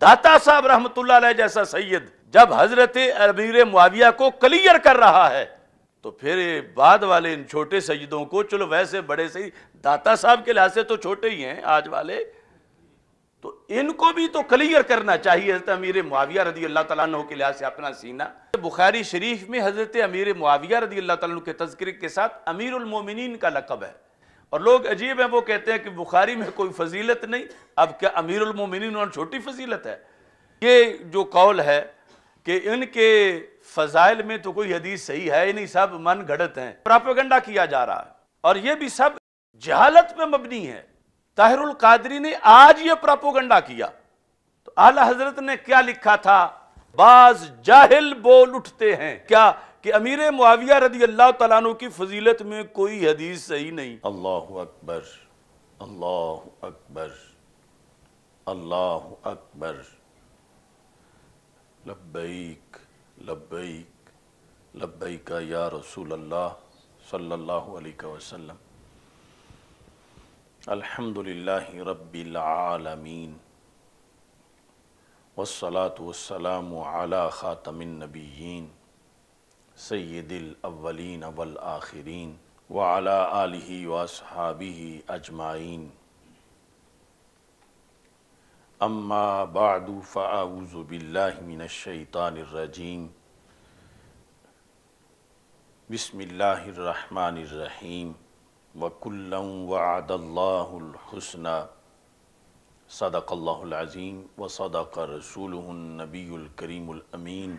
दाता साहब रहमत जैसा सैयद जब हजरत अमीर मुआविया को क्लियर कर रहा है तो फिर बाद वाले इन छोटे सईदों को चलो वैसे बड़े सही दाता साहब के लिहाज से तो छोटे ही हैं आज वाले तो इनको भी तो क्लियर करना चाहिए हजरत अमीर मुआविया रदी अल्लाह तु के लिहाज से अपना सीना बुखारी शरीफ में हजरत अमीर मुआविया रदी अल्लाह तु के तस्करे के साथ अमीर उलमोमिन का लकब है और लोग अजीब हैं वो कहते हैं कि बुखारी में कोई फजीलत नहीं अब क्या अमीर उलमिन छोटी फजीलत है ये जो कौल है कि इनके फ़जाइल में तो कोई हदीस सही है नहीं सब मन घड़त हैं प्रापोगंडा किया जा रहा है और ये भी सब जहालत पे मबनी है ताहिरुल कादरी ने आज ये प्रापोगंडा किया तो आला हजरत ने क्या लिखा था बाज जाहिल बोल उठते हैं क्या कि अमीर मुआविया रदी अल्लाह तु की फजीलत में कोई हदीस सही नहीं अल्लाह अकबर अल्लाह अकबर अल्लाह अकबर लबैक लब्बैक लब्बैक या रसूल अल्लाह सल्लल्लाहु अलैहि वसल्लम अल्हम्दुलिल्लाहि रब्बिल आलमीन वस्सलातु वस्सलामु अला खातमिन नबिय्यीन सैदिल अव्वलिन अवल आखिरीन वाला आलि वसहाबी अजमाइन अम्मा बाद फ़ाउज़बिल्लिमिनशैतानरजीम बसमिल्लाम वकुल्ल वादल्लाहसना सदक़ल्लाज़ीम व सदक रसूल नबीकरीमीन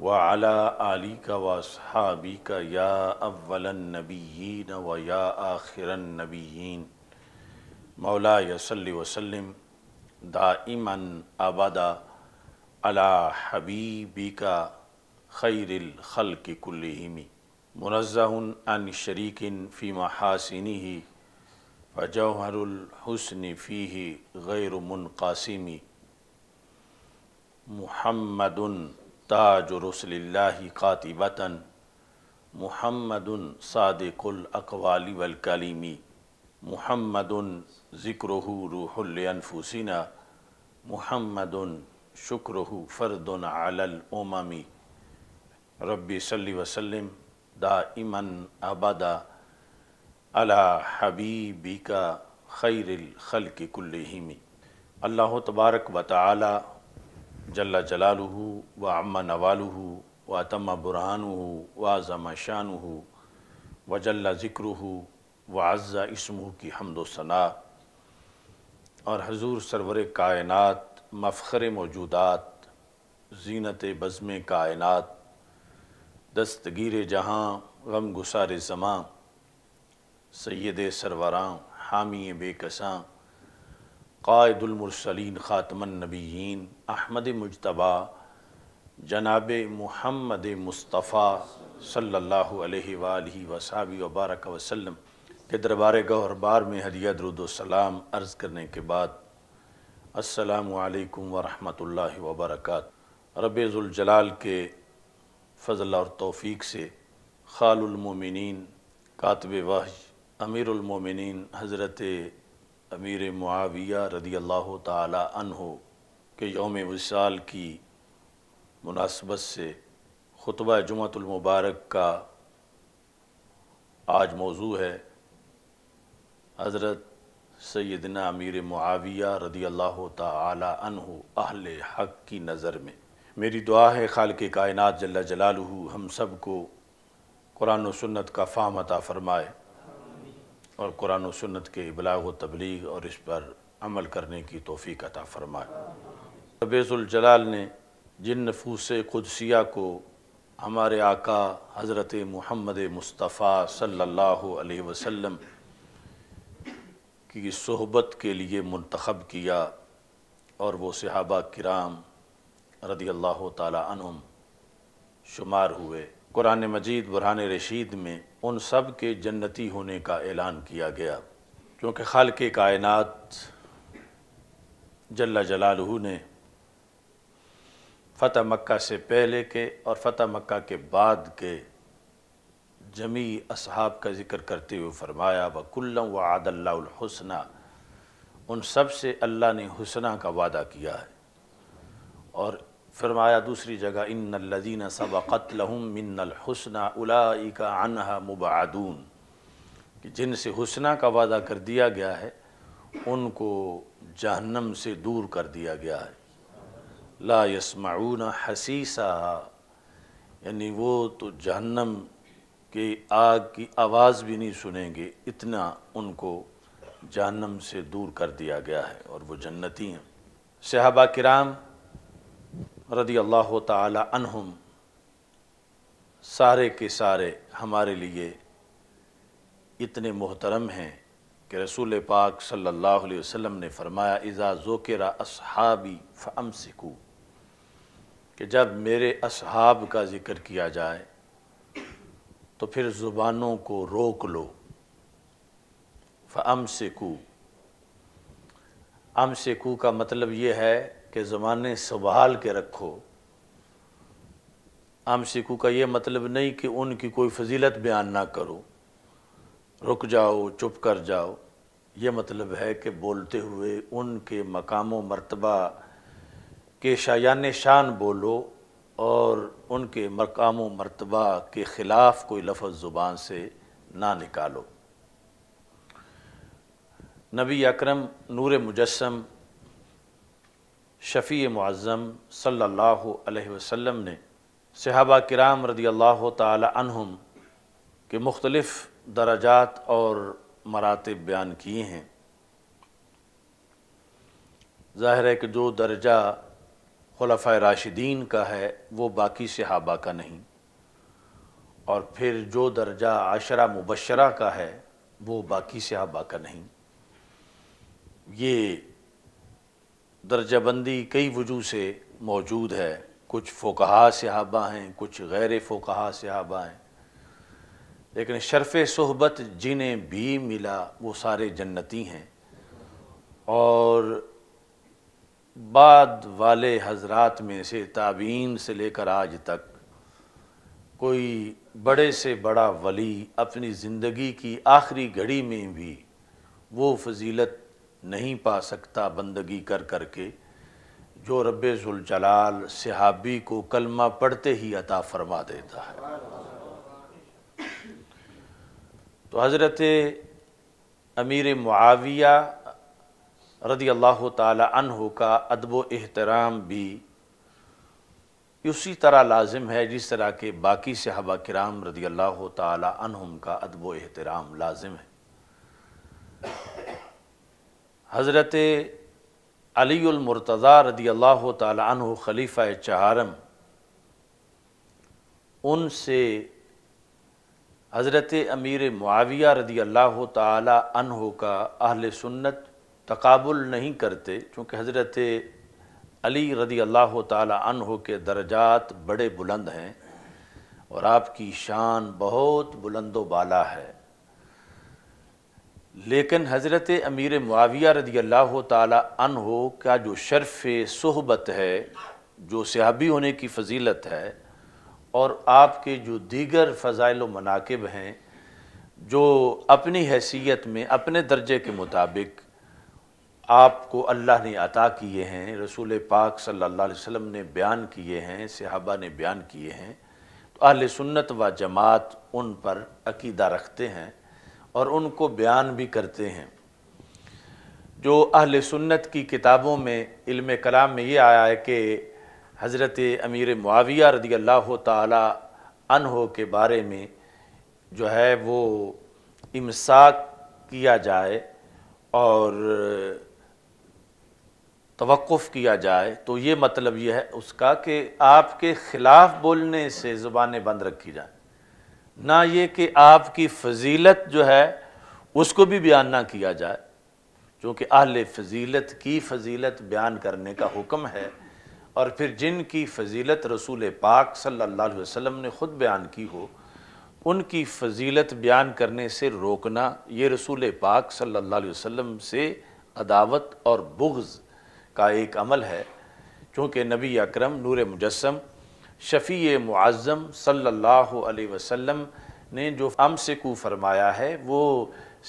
वाला आली का वासहाबी का या अव्वलनबीन व या आख़िर आखिरनबीन मौला यसल्ल वसलम दाइमन आबादा अला हबीबी का खैरिल खल के कुल्लमी मुनज़न अन शरीकिन फ़ी महासिनी ही व फ़जहरुलहसन फ़ी ही गैर मुनकासिमी मुहमदन ताज रसोल्लाबता महमद सादक़ुलकवाली वलकलीमी महमद ज़िक्र रूहलफूसिना महमद शुक्र फ़र्दन आलमी रबी सल्ली वसलम इमन अबदा अला हबीबी का खैरखल कुल्लिमी अल्लाह तबारक व ताली जल्ला जलालू व अम्मा नवालू व तमा बुरहान व आज़म शान व जल्ला ज़िक्र व अज़ा इसमू की हमदोसना और हजूर सरवर कायनत मफ़र मौजूदात जीनत बज़म कायनत दस्तगीर जहाँ गम गुसार जमां सैद सरवरां हामी बेकसां कायदुलमरसलिन नबीन अहमद मुशतबा जनाब महमद मुस्तफ़ा सल्ला वसाबी वबारक वसलम के दरबार गौर बार में हदिया दरुदोसलाम अर्ज़ करने के बाद असलकम वरहमल वबरक रबाल के फ़जल और तोफ़ी से ख़ालमिन कातब वहज अमीरमिन हज़रत अमीर मुआविया रदी अल्लाह तहो के योम वसाल की मुनासबत से ख़ुतब जुमतुलमबारक का आज मौजू है हज़रत सैदना अमीर मुआविया रदी अल्लाह तहो अहल हक़ की नज़र में मेरी दुआ है खाल के कायनत जल्ला जलालू हम सब को कुरान सुन्नत का फाहमता फ़रमाए और कुरान सन्नत सुन्नत के इबलाग तबलीग और इस पर अमल करने की तोफ़ी अता फ़रमाए बेज़ुलजलाल ने जिन नफूस खुदसिया को हमारे आका हज़रत महमद मुस्तफ़ा सल्लल्लाहु अलैहि वसल्लम की सहबत के लिए मंतखब किया और वो सहाबा किराम रदी अल्लाह तुम शुमार हुए कुरान मजीद बुरहान रशीद में उन सब के जन्नती होने का ऐलान किया गया क्योंकि खाल के कायनत जल्ला जलालहू ने फ़तह मक्का से पहले के और फ़तह मक्का के बाद के जमी असहाब का जिक्र करते हुए फरमाया कुल्लम व आदल्लासना उन सब से अल्लाह ने हुसना का वादा किया है और फरमाया दूसरी जगह इन लदीन सबक़त लहम उलाई उलाइका अनह मुबादून कि जिनसे हुसना का वादा कर दिया गया है उनको जहन्नम से दूर कर दिया गया है ला यसमाऊन हसीसा यानी वो तो जहन्नम के आग की आवाज़ भी नहीं सुनेंगे इतना उनको जहन्नम से दूर कर दिया गया है और वो जन्नती हैं सहाबा किराम रदी अल्लाह तुम सारे के सारे हमारे लिए इतने मोहतरम हैं कि रसूल पाक सल्लल्लाहु अलैहि वसल्लम ने फरमाया इज़ा के असहाबी फ़म सिकू कि जब मेरे असहाब का ज़िक्र किया जाए तो फिर ज़ुबानों को रोक लो फ़म सिकू अम सिकू का मतलब ये है के ज़माने संभाल के रखो आम सिकू का ये मतलब नहीं कि उनकी कोई फजीलत बयान ना करो रुक जाओ चुप कर जाओ ये मतलब है कि बोलते हुए उनके मकाम मरतबा के शायान शान बोलो और उनके मकाम मरतबा के ख़िलाफ़ कोई लफ्ज़ ज़ुबान से ना निकालो नबी अकरम नूर मुजस्म शफ़ी मज़म सल्लल्लाहु अलैहि वसल्लम ने सहाबा किराम रदी अल्लाह तहम के मुख्तलफ़ दराजात और मरातब बयान किए हैं ज़ाहिर है कि जो दर्जा खलफ़ राशिदीन का है वो बाकी सहाबा का नहीं और फिर जो दर्जा आशरा मुबशरा का है वो बाकी सहाबा का नहीं ये दर्जाबंदी कई वजू से मौजूद है कुछ फ़ोकहा सिहाबा हैं कुछ गैर फ़ोकहा सिहाबा हैं लेकिन शरफ़ सहबत जिन्हें भी मिला वो सारे जन्नती हैं और बाद वाले हजरात में से ताबीन से लेकर आज तक कोई बड़े से बड़ा वली अपनी ज़िंदगी की आखिरी घड़ी में भी वो फजीलत नहीं पा सकता बंदगी कर कर के जो रबाल जलाल सहाबी को कलमा पढ़ते ही अता फरमा देता है तो हज़रत अमीर मुआविया रदी अल्लाह तहो का अदब एहतराम भी उसी तरह लाजिम है जिस तरह के बाकी सहाबा कराम रदी अल्लाह तहम का अदब एहतराम लाजिम है हज़रत अलीमरतज़ा रदी अल्लाह तु खलीफ़ा चहारम उनसे हज़रत अमीर मुआविया रदी अल्लाह तहो का अहल सुन्नत तकबुल नहीं करते चूँकि हज़रत अली रदी अल्लाह तहो के दर्जात बड़े बुलंद हैं और आपकी शान बहुत बुलंदो बाला है लेकिन हज़रत अमीर मुआविया रदी अल्लाह तन हो का जो शर्फ सहबत है जो सहाबी होने की फजीलत है और आपके जो दीगर फ़जाइल मनाकब हैं जो अपनी हैसियत में अपने दर्जे के मुताबिक आपको अल्लाह ने अता किए हैं रसूल पाक सल्लल्लाहु अलैहि वसल्लम ने बयान किए हैं सहाबा ने बयान किए हैं तो अहल सुन्नत व जमात उन पर अकीदा रखते हैं और उनको बयान भी करते हैं जो अहल सुन्नत की किताबों में इल्म कलाम में ये आया है कि हज़रत अमीर मुआविया रदी अल्लाह हो के बारे में जो है वो इमसाक किया जाए और तवक़ुफ़ किया जाए तो ये मतलब यह है उसका कि आपके ख़िलाफ़ बोलने से ज़ुबानें बंद रखी जाए ना ये कि आपकी फजीलत जो है उसको भी बयान ना किया जाए क्योंकि आहले फजीलत की फजीलत बयान करने का हुक्म है और फिर जिनकी फजीलत रसूल पाक सल्लल्लाहु अलैहि वसल्लम ने ख़ुद बयान की हो उनकी फजीलत बयान करने से रोकना ये रसूल पाक सल्लल्लाहु अलैहि वसल्लम से अदावत और बुग्ज़ का एक अमल है क्योंकि नबी अकरम नूर मुजस्म शफ़ी मुआज़म सल्लल्लाहु अलैहि वसल्लम ने जो अम से को फरमाया है वो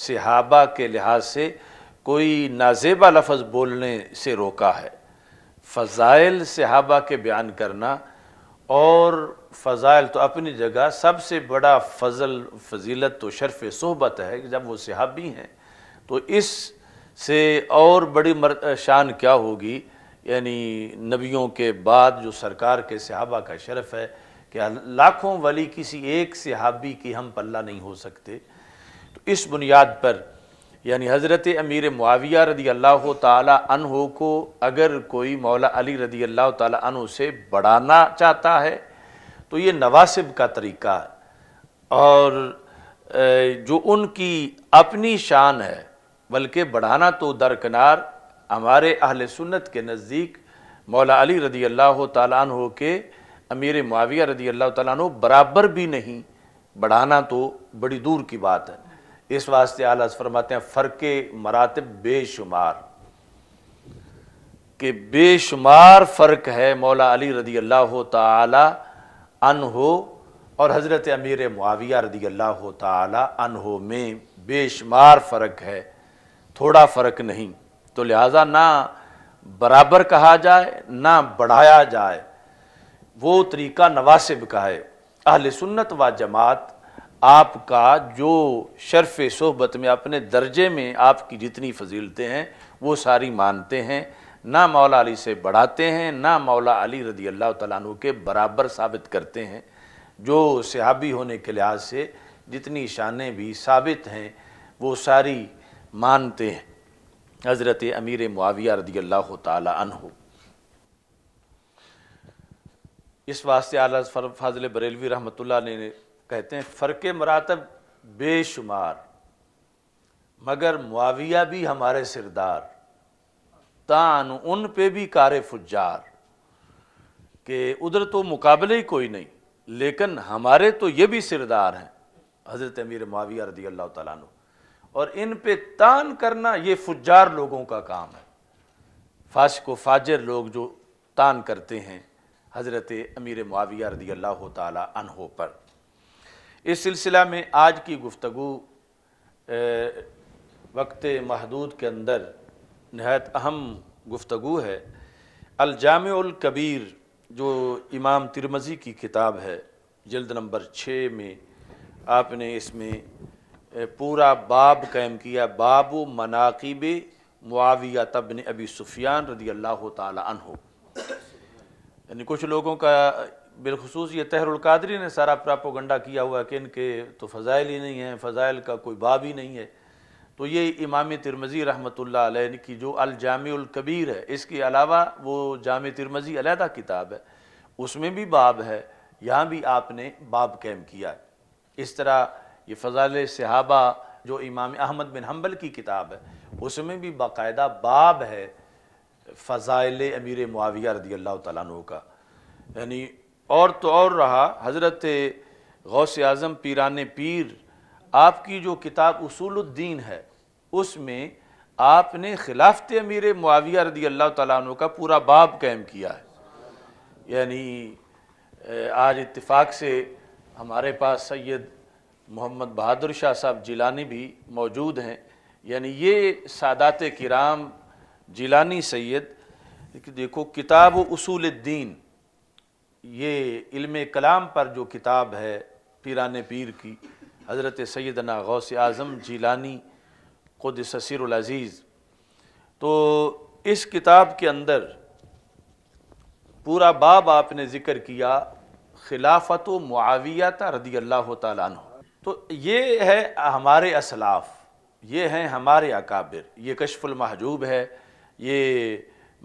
सहाबा के लिहाज से कोई नाजेबा लफज बोलने से रोका है फ़ज़ाइल सहाबा के बयान करना और फ़ज़ाइल तो अपनी जगह सबसे बड़ा फजल फजीलत तो शर्फ सहबत है कि जब वो सहाबी हैं तो इस से और बड़ी शान क्या होगी यानी नबियों के बाद जो सरकार के सहाबा का शरफ है कि लाखों वाली किसी एक सहाबी की हम पल्ला नहीं हो सकते तो इस बुनियाद पर यानी हज़रत अमीर मुआविया रदी अल्लाह तहो को अगर कोई मौला अली रदी अल्लाह तन से बढ़ाना चाहता है तो ये नवासिब का तरीका है और जो उनकी अपनी शान है बल्कि बढ़ाना तो दरकनार हमारे अहल सुन्नत के नज़दीक मौला अली रदी अल्लाह तु के अमीर माविया रदी अल्लाह तु बराबर भी नहीं बढ़ाना तो बड़ी दूर की बात है इस वास्ते आला फरमाते हैं फ़र्क मरातब बेशुमार के बेशुमार फ़र्क है मौला अली रदी अल्लाह तन हो और हज़रत अमीर माविया रदी अल्लाह तन हो में बेशुमार फ़र्क है थोड़ा फ़र्क नहीं तो लिहाजा ना बराबर कहा जाए ना बढ़ाया जाए वो तरीका नवासिब का है अहल सुन्नत व जमात आपका जो शर्फ सोहबत में अपने दर्जे में आपकी जितनी फजीलतें हैं वो सारी मानते हैं ना मौला अली से बढ़ाते हैं ना मौला अली रदी अल्लाह तु के बराबर साबित करते हैं जो सहाबी होने के लिहाज से जितनी शानें भी साबित हैं वो सारी मानते हैं हज़रत अमीर मुआविया रदी अल्लाह तह इस वास्ते आला फाजिल बरेलवी रहमत ने कहते हैं फ़र्क मरातब बेशुमार मगर मुआविया भी हमारे सिरदार तान उन पे भी कार फुजार के उधर तो मुकाबले ही कोई नहीं लेकिन हमारे तो ये भी सिरदार हैं हज़रत अमीर मुआविया रदी अल्लाह तु और इन पे तान करना ये फुजार लोगों का काम है फाश को फाजर लोग जो तान करते हैं हज़रत अमीर माविया रदी अल्लाह तहो पर इस सिलसिला में आज की गुफ्तु वक्त महदूद के अंदर नहायत अहम गुफ्तु है अलजामकबीर जो इमाम तिरमज़ी की किताब है जल्द नंबर छः में आपने इसमें पूरा बाब कैम किया बाब मनाक़िब मुआविया तबन अबी सुफियान रदी अल्लाह तहो यानी कुछ लोगों का बिलखसूस ये तहरुलकादरी ने सारा प्रापोगंडा किया हुआ कि इनके तो फ़ज़ाइल ही नहीं हैं फ़ज़ाइल का कोई बाब ही नहीं है तो ये इमाम तिरमज़ी रहमत की जो अलजामकबीर है इसके अलावा वो जाम तिरमज़ी अलहदा किताब है उसमें भी बाब है यहाँ भी आपने बाब कैम किया इस तरह ये फ़जाल सहाबा जो इमाम अहमद बिन हम्बल की किताब है उसमें भी बाकायदा बाब है फ़जाइल अमीर मुआविया रदी अल्लाह तु का यानी और तो और रहा हज़रत गौस आज़म पीरान पीर आपकी जो किताब उसूलुद्दीन है उसमें आपने खिलाफत अमीर मुआविया रदी अल्लाह तु का पूरा बाब कैम किया है यानी आज इतफाक़ से हमारे पास सैद मोहम्मद बहादुर शाह साहब जिलानी भी मौजूद हैं यानी ये सादात किराम जिलानी सैद कि देखो किताब उसूल दीन ये इल्म कलाम पर जो किताब है पीरान पीर की हज़रत सैदना गौस आज़म जिलानी खुद ससीरज़ीज़ तो इस किताब के अंदर पूरा बाब आपने ज़िक्र किया खिलाफत था रदी अल्लाह तु तो ये है हमारे असलाफ ये हैं हमारे अकाबिर ये कशफुल महजूब है ये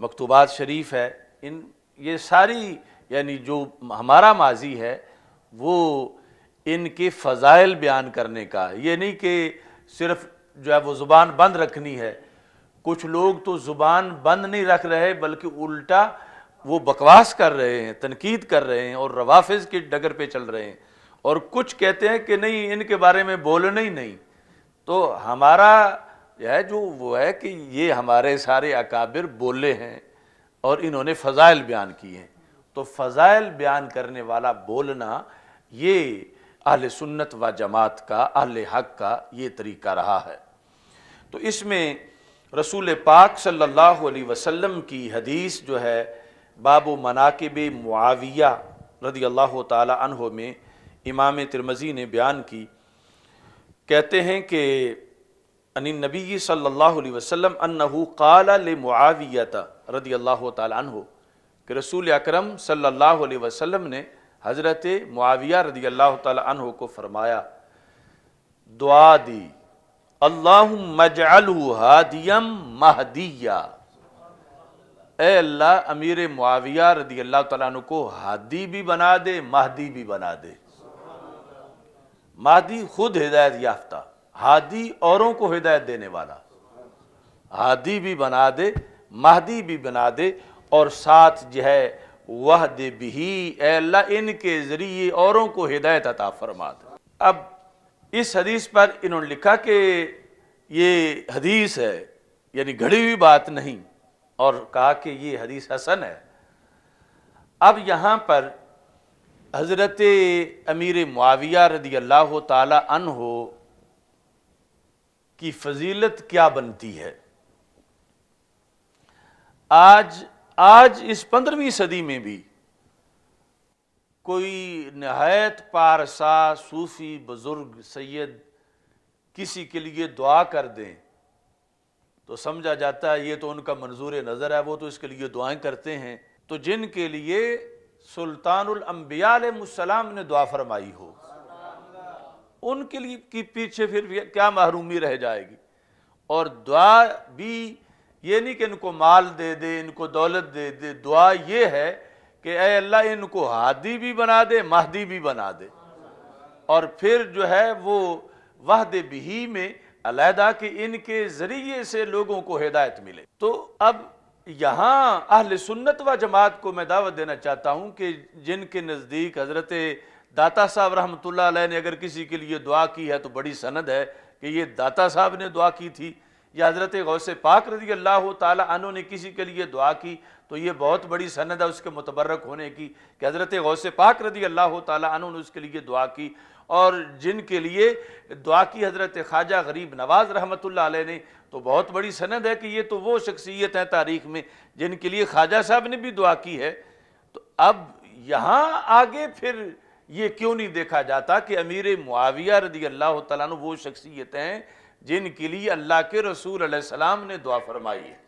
मकतूबात शरीफ है इन ये सारी यानी जो हमारा माजी है वो इनके फ़ज़ाइल बयान करने का ये नहीं कि सिर्फ जो है वो ज़ुबान बंद रखनी है कुछ लोग तो ज़ुबान बंद नहीं रख रहे बल्कि उल्टा वो बकवास कर रहे हैं तनकीद कर रहे हैं और रवाफज के डगर पे चल रहे हैं और कुछ कहते हैं कि नहीं इनके बारे में बोलना ही नहीं तो हमारा है जो वो है कि ये हमारे सारे अकाबिर बोले हैं और इन्होंने फ़ज़ाइल बयान किए हैं तो फ़ज़ाइल बयान करने वाला बोलना ये अहल सुन्नत व जमात का अहल हक का ये तरीका रहा है तो इसमें रसूल पाक सल्लल्लाहु अलैहि वसल्लम की हदीस जो है बाबू मनाकब मुआविया रदी अल्लाह तह में इमाम तिरमज़ी ने बयान की कहते हैं कि अन नबी सल्ला वसम अनहू रदी अल्लाह हो कि रसूल अक्रम सल्ला वसम ने हज़रत मुआविया रदी अल्लाह हो को फरमाया दुआ दी अल्लाह मजालहादियम महदिया एल्ला अमीर मुआविया रदी अल्लाह तु को हादी भी बना दे महदी भी बना दे मादी खुद हिदायत याफ्ता हादी औरों को हिदायत देने वाला हादी भी बना दे महदी भी बना दे और साथ जो है वह दे भी अल्लाह इनके ज़रिए औरों को हिदायत अता फरमा दे अब इस हदीस पर इन्होंने लिखा कि ये हदीस है यानी घड़ी हुई बात नहीं और कहा कि ये हदीस हसन है अब यहाँ पर हज़रत अमीर मुआविया रदी अल्लाह तन हो की फजीलत क्या बनती है आज आज इस पंद्रहवीं सदी में भी कोई नहायत पारसा सूफ़ी बुज़ुर्ग सैयद किसी के लिए दुआ कर दें तो समझा जाता है ये तो उनका मंजूर नज़र है वो तो इसके लिए दुआएं करते हैं तो जिनके लिए सुल्तानबियाम ने दुआ फरमाई हो उनके लिए की पीछे फिर क्या महरूमी रह जाएगी और दुआ भी ये नहीं कि इनको माल दे दे इनको दौलत दे दे दुआ ये है कि अल्लाह इनको हादी भी बना दे महदी भी बना दे और फिर जो है वो वहद बिही में अलहदा कि इनके ज़रिए से लोगों को हिदायत मिले तो अब यहाँ अहल सुन्नत व जमात को मैं दावत देना चाहता हूँ कि जिनके नज़दीक हज़रत दाता साहब रहमत ने अगर किसी के लिए दुआ की है तो बड़ी सनद है कि ये दाता साहब ने दुआ की थी या हज़रत गौस पाक रजी अल्लाह तु ने किसी के लिए दुआ की तो ये बहुत बड़ी सनद है उसके मुतबरक होने की कि हज़रत गौस पाक रजी अल्लाह तु ने उसके लिए दुआ की और जिनके लिए दुआ की हज़रत ख्वाजा गरीब नवाज रहमत ने तो बहुत बड़ी सनद है कि ये तो वो शख्सियत है तारीख में जिनके लिए ख्वाजा साहब ने भी दुआ की है तो अब यहाँ आगे फिर ये क्यों नहीं देखा जाता कि अमीर मुआविया रदी अल्लाह तु वो शख्सियत हैं जिनके लिए अल्लाह के रसूल सलाम ने दुआ फरमाई है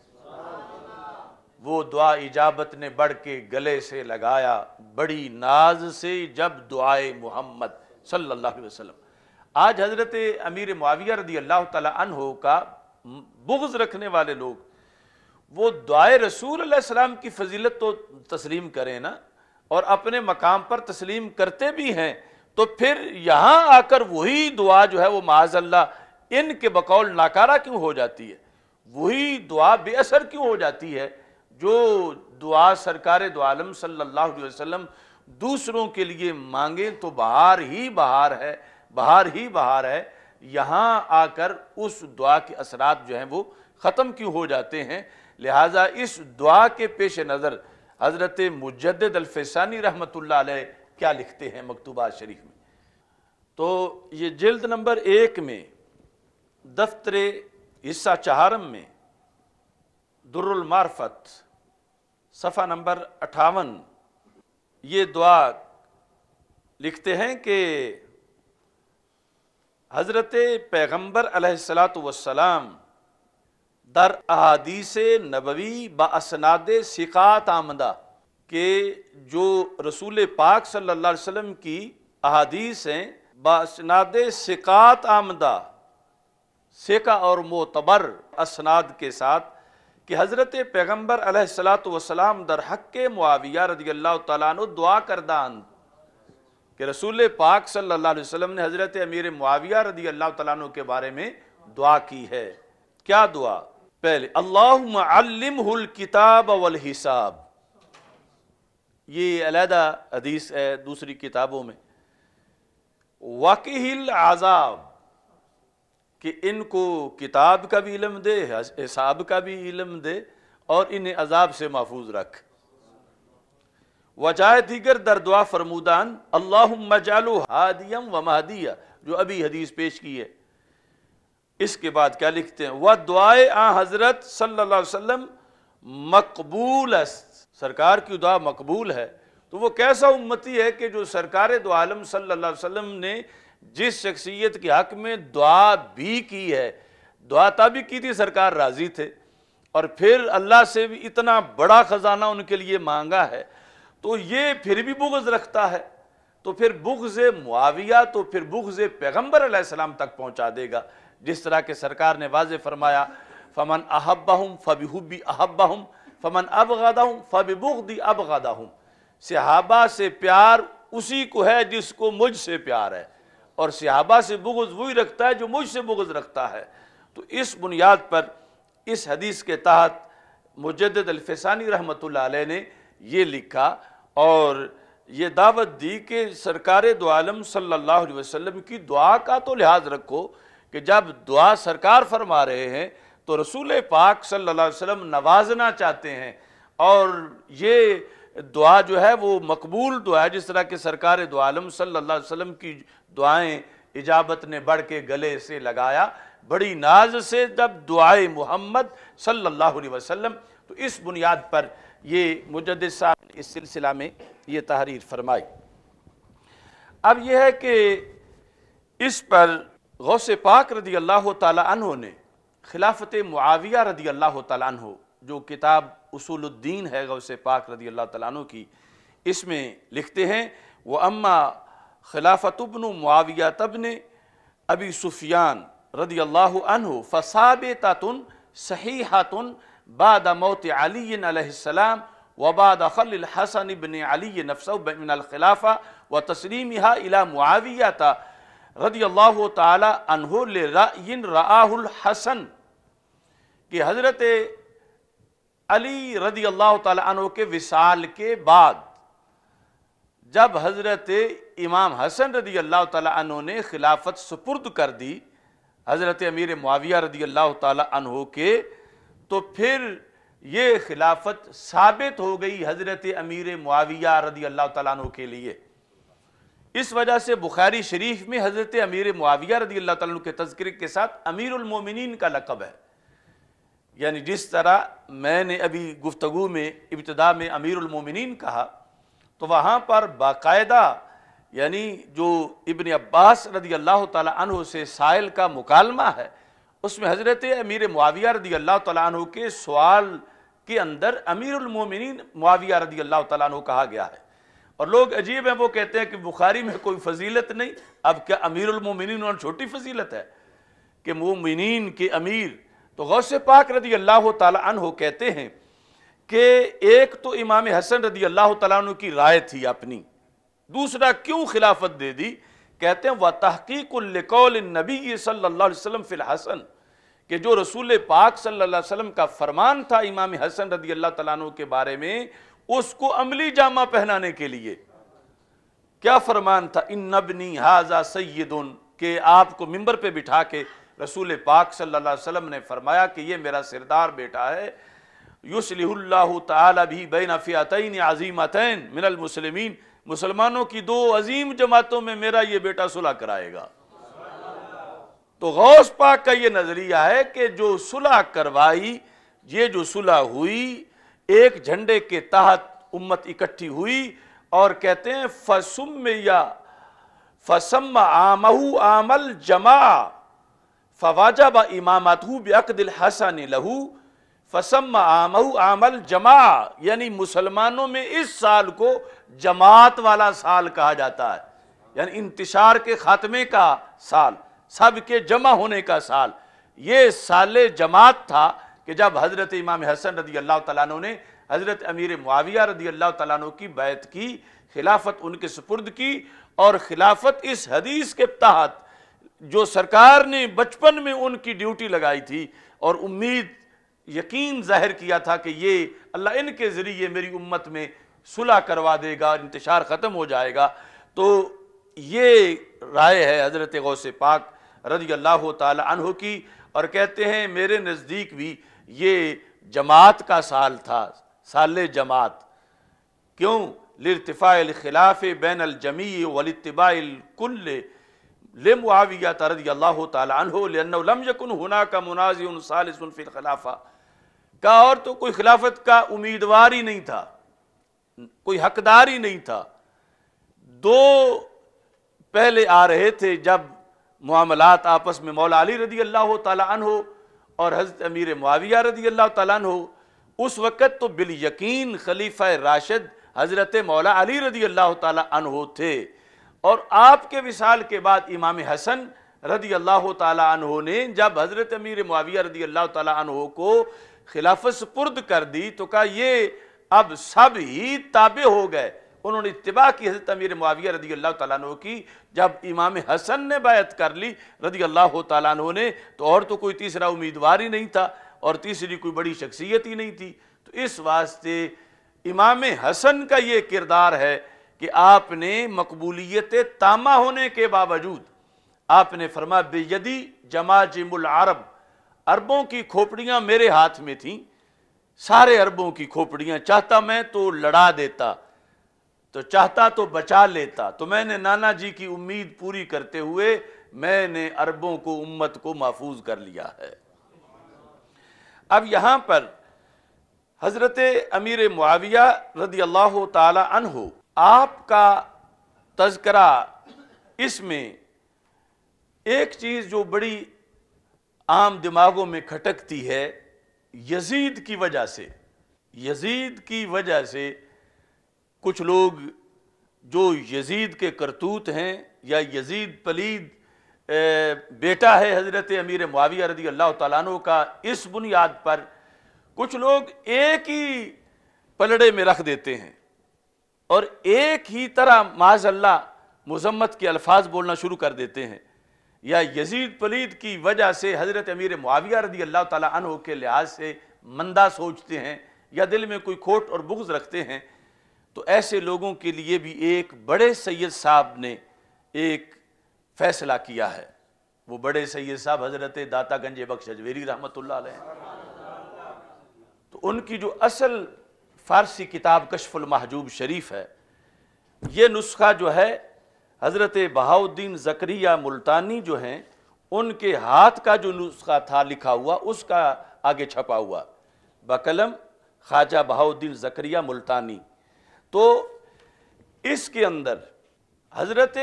वो दुआ इजाबत ने बढ़ के गले से लगाया बड़ी नाज से जब दुआए मोहम्मद सल्लल्लाहु अलैहि वसल्लम आज हज़रत अमीर मुआविया रदी अल्लाह तु का बुग्ज रखने वाले लोग वो दुआ रसूल की फजीलत तो तस्लीम करें ना और अपने मकाम पर तस्लीम करते भी हैं तो फिर यहां आकर वही दुआ जो है वो माजल्ला इनके बकौल नाकारा क्यों हो जाती है वही दुआ बेअसर क्यों हो जाती है जो दुआ सरकार दो आलम सल्लल्लाहु अलैहि वसल्लम दूसरों के लिए मांगे तो बाहर ही बाहर है बाहर ही बाहर है यहाँ आकर उस दुआ के असरात जो हैं वो ख़त्म क्यों हो जाते हैं लिहाजा इस दुआ के पेश नज़र हज़रत मुजद अलफसानी रहमत क्या लिखते हैं मकतूबा शरीफ में तो ये जल्द नंबर एक में दफ्तर हिस्सा चहारम में दुर्मार्फत सफ़ा नंबर अठावन ये दुआ लिखते हैं कि हज़रत पैगम्बर अलसलातम दर अहादीस नबवी बसनाद सिकात आमदा के जो रसूल पाक सल्ला वसम की अहादीस हैं बसनाद सिकात आमदा सेका और मोतबर असनाद के साथ कि हज़रत पैगम्बर अलसलात वसलाम दर हक मुआविया रजी अल्लाह तुआ अंत कि रसूल पाक सल्लल्लाहु अलैहि वसल्लम ने हज़रत अमीर मुआविया रदी अल्लाह तु के बारे में दुआ की है क्या दुआ पहले अल्लाह किताब वल हिसाब ये अलहदा हदीस है दूसरी किताबों में वकील आज़ाब कि इनको किताब का भी इलम दे हिसाब का भी इलम दे और इन्हें अजाब से महफूज रख वजाय दीगर दरदुआ फरमूदान अल्लाजालू हादियम व महदिया जो अभी हदीस पेश की है इसके बाद क्या लिखते हैं वह दुआ आ हज़रत सल्ला मकबूल सरकार की दुआ मकबूल है तो वो कैसा उम्मती है कि जो सरकार दो आलम सल्ला ने जिस शख्सियत के हक में दुआ भी की है दुआ भी की थी सरकार राज़ी थे और फिर अल्लाह से भी इतना बड़ा ख़जाना उनके लिए मांगा है तो ये फिर भी बुगज रखता है तो फिर बुगज मुआविया तो फिर बुगज पैगम्बर सलाम तक पहुँचा देगा जिस तरह के सरकार ने वाज फरमाया फमन अहब्बा हूँ फ़बिहुबी अहब्बा हूँ फमन अब गादा हूँ दी अब गादा हूँ सिहाबा से प्यार उसी को है जिसको मुझसे प्यार है और सिहाबा से बुगज वही रखता है जो मुझसे बुगज रखता है तो इस बुनियाद पर इस हदीस के तहत मुजद अलफसानी रहमत ने यह लिखा और ये दावत दी कि सरकार दो आलम सल्लल्लाहु अलैहि वसल्लम की दुआ का तो लिहाज रखो कि जब दुआ सरकार फरमा रहे हैं तो रसूल पाक सल्लल्लाहु अलैहि वसल्लम नवाजना चाहते हैं और ये दुआ जो है वो मकबूल दुआ है जिस तरह के सरकार दो आलम सल्लल्लाहु अलैहि वसल्लम की दुआएं इजाबत ने बढ़ के गले से लगाया बड़ी नाज से जब दुआए मोहम्मद सल्लल्लाहु अलैहि वसल्लम तो इस बुनियाद पर ये मुजद साहब इस सिलसिला में ये तहरीर फरमाई अब यह है कि इस पर गौस पाक रदी अल्लाह तहों ने खिलाफत मुआविया रदी अल्लाह तहों जो किताब उसूलुद्दीन है गौस पाक रदी अल्लाह तहों की इसमें लिखते हैं वह अम्मा खिलाफतबन मुआविया तबन अबी सुफियान रदी अल्लाह तातुन सही हातुन बाद मौत अलीसम वबाद खल हसन इबन अली नफसबिनखिलाफ़ा व तस्रीम इला मुआविया था रदी अल्लाह तहन राहुल हसन कि हज़रत अली रदी अल्लाह तु के विसाल के बाद जब हज़रत इमाम हसन रदी अल्लाह तु ने खिलाफत सुपुर्द कर दी हज़रत अमीर मुआविया रदी अल्लाह तु के तो फिर ये खिलाफत साबित हो गई हज़रत अमीर मुआविया रदी अल्लाह तु के लिए इस वजह से बुखारी शरीफ में हज़रत अमीर मुआविया रदी अल्लाह तु के तस्करे के साथ अमीर उलमोमिन का लकब है यानी जिस तरह मैंने अभी गुफ्तु में इब्तदा में अमीर उलमोमिन कहा तो वहाँ पर बाकायदा यानी जो इबन अब्बास रदी अल्लाह तु से साइल का मुकालमा है उसमें हज़रत अमीर मुआविया रदी अल्लाह तु के सवाल के अंदर अमीरमिन मुआविया रदी अल्लाह तु कहा गया है और लोग अजीब हैं वो कहते हैं कि बुखारी में कोई फजीलत नहीं अब क्या अमीरमिन उन्होंने छोटी फजीलत है कि मोमिन के अमीर तो गौस पाक रदी अल्लाह तु कहते हैं कि एक तो इमाम हसन रदी अल्लाह तु की राय थी अपनी दूसरा क्यों खिलाफत दे दी कहते हैं वह तहकीकल नबी सल्ला फ़िल हसन कि जो रसूल पाक सल्लल्लाहु अलैहि वसल्लम का फरमान था इमाम हसन रदी अल्लाह तु के बारे में उसको अमली जामा पहनाने के लिए क्या फरमान था इन नबनी हाजा उन के आपको मंबर पर बिठा के रसूल पाक सल्ला वसलम ने फरमाया कि यह मेरा सिरदार बेटा है युसलिल्ला तभी अजीमतन मिनल मुसलमिन मुसलमानों की दो अजीम जमातों में मेरा ये बेटा सुलह कराएगा तो गौस पाक का ये नज़रिया है कि जो सुलह करवाई ये जो सुलह हुई एक झंडे के तहत उम्मत इकट्ठी हुई और कहते हैं फसुम या फसम आमहू आमल जमा फवाजा ब इमामतहू बकदिल हसन लहू फसम आमहू आमल जमा यानी मुसलमानों में इस साल को जमात वाला साल कहा जाता है यानी इंतशार के खात्मे का साल सब के जमा होने का साल ये साल जमात था कि जब हज़रत इमाम हसन रदी अल्लाह तु ने हज़रत अमीर मुआविया रदी अल्लाह तु की बैत की खिलाफत उनके सुपुर्द की और खिलाफत इस हदीस के तहत जो सरकार ने बचपन में उनकी ड्यूटी लगाई थी और उम्मीद यकीन जाहिर किया था कि ये अल्लाह इनके ज़रिए मेरी उम्मत में सुलह करवा देगा और इंतशार ख़त्म हो जाएगा तो ये राय है हज़रत गौ से पाक रजी अल्लाह तह की और कहते हैं मेरे नज़दीक भी ये जमात का साल था साल जमात क्यों खिलाफ बैन अलजमी वलतबाकुल ले मुआविया तरदी अल्लाह तन यकुन हुना का मुनाज सालफिल खिलाफा का और तो कोई खिलाफत का उम्मीदवार ही नहीं था कोई हकदार ही नहीं था दो पहले आ रहे थे जब मामलात आपस में मौला अली रदी अल्लाह तन हो और हजरत अमीर माविया रदी अल्लाह तन हो उस वक़्त तो बिल यकीन खलीफा राशद हज़रत मौला अली रदी अल्लाह तन हो थे और आपके विसाल के बाद इमाम हसन रदी अल्लाह तन ने जब हज़रत अमीर मुआविया रदी अल्लाह तन को खिलाफत सुपुर्द कर दी तो कहा ये अब सब ही ताबे हो गए उन्होंने इतबा की हज़रत अमीर माविया रदी अल्लाह तु की जब इमाम हसन ने बायत कर ली रदी अल्लाह तु ने तो और तो कोई तीसरा उम्मीदवार ही नहीं था और तीसरी कोई बड़ी शख्सियत ही नहीं थी तो इस वास्ते इमाम हसन का ये किरदार है कि आपने मकबूलियत तामा होने के बावजूद आपने फरमा बेयदी जमा जिमुल अरब अरबों की खोपड़ियाँ मेरे हाथ में थीं सारे अरबों की खोपड़ियाँ चाहता मैं तो लड़ा देता तो चाहता तो बचा लेता तो मैंने नाना जी की उम्मीद पूरी करते हुए मैंने अरबों को उम्मत को महफूज कर लिया है अब यहां पर हज़रत अमीर मुआविया रदी अल्लाह तहो आपका तस्करा इसमें एक चीज़ जो बड़ी आम दिमागों में खटकती है यजीद की वजह से यजीद की वजह से कुछ लोग जो यजीद के करतूत हैं या यजीद पलीद ए, बेटा है हज़रत अमीर मुआविया रदी अल्लाह तु का इस बुनियाद पर कुछ लोग एक ही पलड़े में रख देते हैं और एक ही तरह माजल्ला मजम्मत के अल्फाज बोलना शुरू कर देते हैं या यजीद पलीद की वजह से हज़रत अमीर मुआविया रदी अल्लाह तु के लिहाज से मंदा सोचते हैं या दिल में कोई खोट और बुग्ज रखते हैं तो ऐसे लोगों के लिए भी एक बड़े सैयद साहब ने एक फैसला किया है वो बड़े सैयद साहब हजरत दाता गंजे बख्श अजवेरी रहमत तो उनकी जो असल फारसी किताब कशफुल महजूब शरीफ है ये नुस्खा जो है हज़रत बहाउद्दीन जकरिया मुल्तानी जो हैं उनके हाथ का जो नुस्खा था लिखा हुआ उसका आगे छपा हुआ बकलम ख्वाजा बहाउद्दीन जकरिया मुल्तानी तो इसके अंदर हज़रत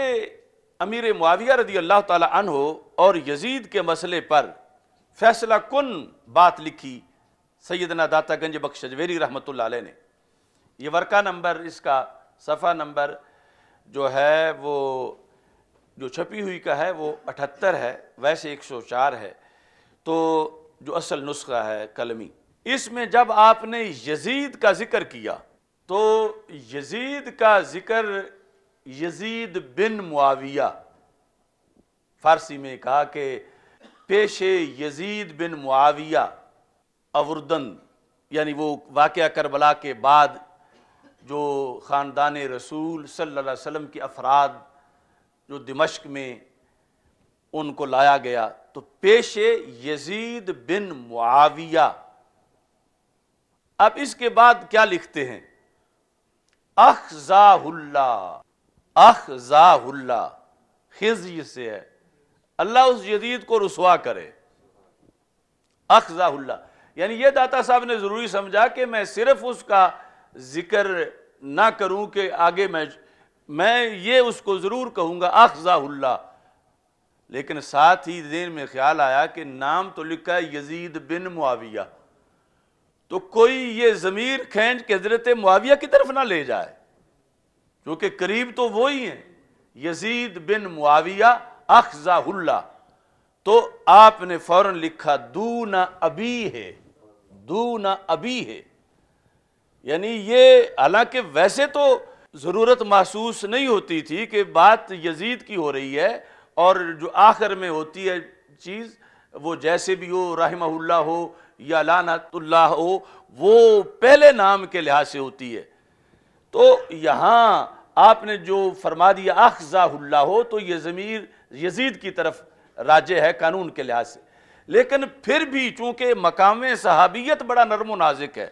अमीर मुआविया रदी अल्लाह तन हो और यजीद के मसले पर फैसला कन बात लिखी सैदना दाता बख्श जवेरी रहमत ने यह वर्का नंबर इसका सफ़ा नंबर जो है वो जो छपी हुई का है वो अठहत्तर है वैसे एक सौ चार है तो जो असल नुस्खा है कलमी इसमें जब आपने यजीद का जिक्र किया तो यजीद का जिक्र यजीद बिन मुआविया फारसी में कहा कि पेशे यजीद बिन मुआविया अवरदन यानी वो वाक़ करबला के बाद जो ख़ानदान रसूल सल्लल्लाहु अलैहि वसल्लम के अफराद जो दिमश्क में उनको लाया गया तो पेशे यजीद बिन मुआविया अब इसके बाद क्या लिखते हैं अखजाहुल्ला अखजाहुल्ला खिजी से है अल्लाह उस जदीद को रसुआ करे अखजाहुल्ला यानी यह दाता साहब ने ज़रूरी समझा कि मैं सिर्फ उसका जिक्र ना करूं कि आगे मैं मैं ये उसको ज़रूर कहूंगा अखजाहुल्ला लेकिन साथ ही दिन में ख्याल आया कि नाम तो लिखा है यजीद बिन मुआविया तो कोई ये ज़मीर खेंच के हजरत मुआविया की तरफ ना ले जाए क्योंकि करीब तो वो ही हैं यजीद बिन मुआविया अखजा तो आपने फौरन लिखा दू ना अभी है दू ना अभी है यानी ये हालांकि वैसे तो ज़रूरत महसूस नहीं होती थी कि बात यजीद की हो रही है और जो आखिर में होती है चीज़ वो जैसे भी हो रहमहुल्ला हो या लानतुल्लाह हो वो पहले नाम के लिहाज से होती है तो यहाँ आपने जो फरमा दिया अखजाहुल्ला हो तो ये ज़मीर यजीद की तरफ राजे है कानून के लिहाज से लेकिन फिर भी चूंकि मकाम सहाबियत बड़ा नरम नाजिक है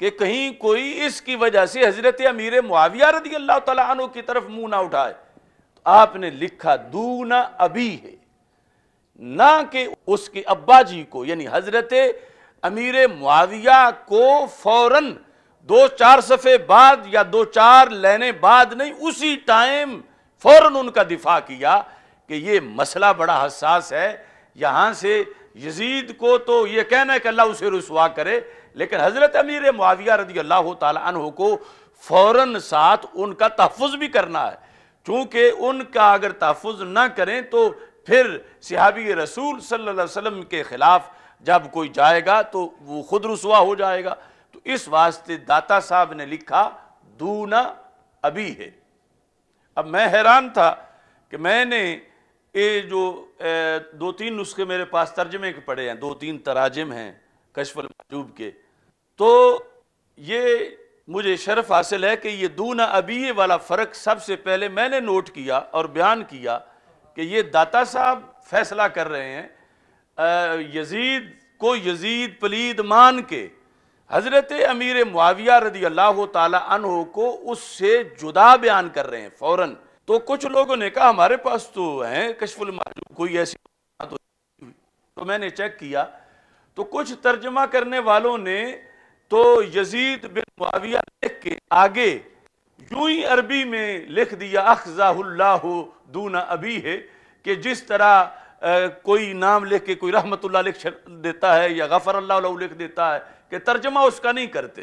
कि कहीं कोई इसकी वजह से हजरत अमीर मुआविया रदी अल्लाह तु की तरफ मुंह ना उठाए तो आपने लिखा दूना अभी है ना कि उसके अब्बा जी को यानी हजरत अमीर मुआविया को फौरन दो चार सफ़े बाद या दो चार लेने बाद नहीं उसी टाइम फौरन उनका दिफा किया कि ये मसला बड़ा हसास है यहाँ से यजीद को तो ये कहना है कि अल्लाह उसे रसुआ करे लेकिन हज़रत अमीर मुआविया रदी अल्लाह तह को फ़ौर साथ उनका तहफ़ भी करना है चूँकि उनका अगर तहफ़ ना करें तो फिर सिहाबी रसूल सल्लल्लाहु अलैहि वसल्लम के ख़िलाफ़ जब कोई जाएगा तो वो खुद रसुआ हो जाएगा तो इस वास्ते दाता साहब ने लिखा दूना अभी है अब मैं हैरान था कि मैंने ये जो दो तीन नुस्खे मेरे पास तर्जमे के पड़े हैं दो तीन तराजम हैं कशफल मजूब के तो ये मुझे शर्फ हासिल है कि ये दूना अबी वाला फ़र्क सबसे पहले मैंने नोट किया और बयान किया कि ये दाता साहब फैसला कर रहे हैं यजीद को यजीद पलीद मान के हज़रत अमीर मुआविया रदी अल्लाह तहो को उससे जुदा बयान कर रहे हैं फ़ौर तो कुछ लोगों ने कहा हमारे पास तो हैं कशफुल मालूम कोई ऐसी तो, तो मैंने चेक किया तो कुछ तर्जमा करने वालों ने तो यजीद बिन मुआविया लिख के आगे यूं ही अरबी में लिख दिया अखजाह दूना अभी है कि जिस तरह आ, कोई नाम लिख के कोई रहमत लिख देता है या गफर अल्लाह लिख देता है कि तर्जमा उसका नहीं करते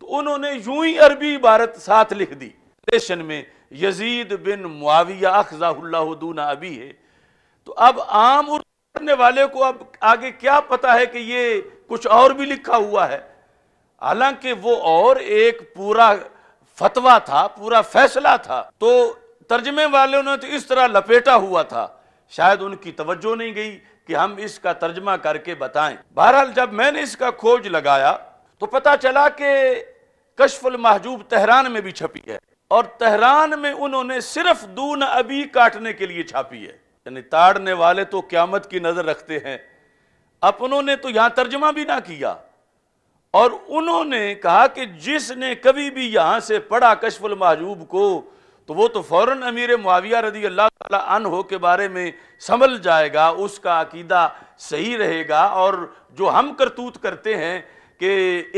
तो उन्होंने यूं ही अरबी इबारत साथ लिख दी रेशन में यजीद बिन मुआविया अखजाह दूना अभी है तो अब आम उर्दू वाले को अब आगे क्या पता है कि ये कुछ और भी लिखा हुआ है हालांकि वो और एक पूरा फतवा था पूरा फैसला था तो तर्जमे वालों ने तो इस तरह लपेटा हुआ था शायद उनकी तवज्जो नहीं गई कि हम इसका तर्जमा करके बताएं बहरहाल जब मैंने इसका खोज लगाया तो पता चला कि कशफुल महजूब तेहरान में भी छपी है और तेहरान में उन्होंने सिर्फ दून अभी काटने के लिए छापी है यानी ताड़ने वाले तो क्यामत की नज़र रखते हैं अपनों ने तो यहां तर्जमा भी ना किया और उन्होंने कहा कि जिसने कभी भी यहाँ से पढ़ा कशफुल महजूब को तो वो तो फ़ौर अमीर मुआविया रदी अल्लाह तहो के बारे में संभल जाएगा उसका अकीदा सही रहेगा और जो हम करतूत करते हैं कि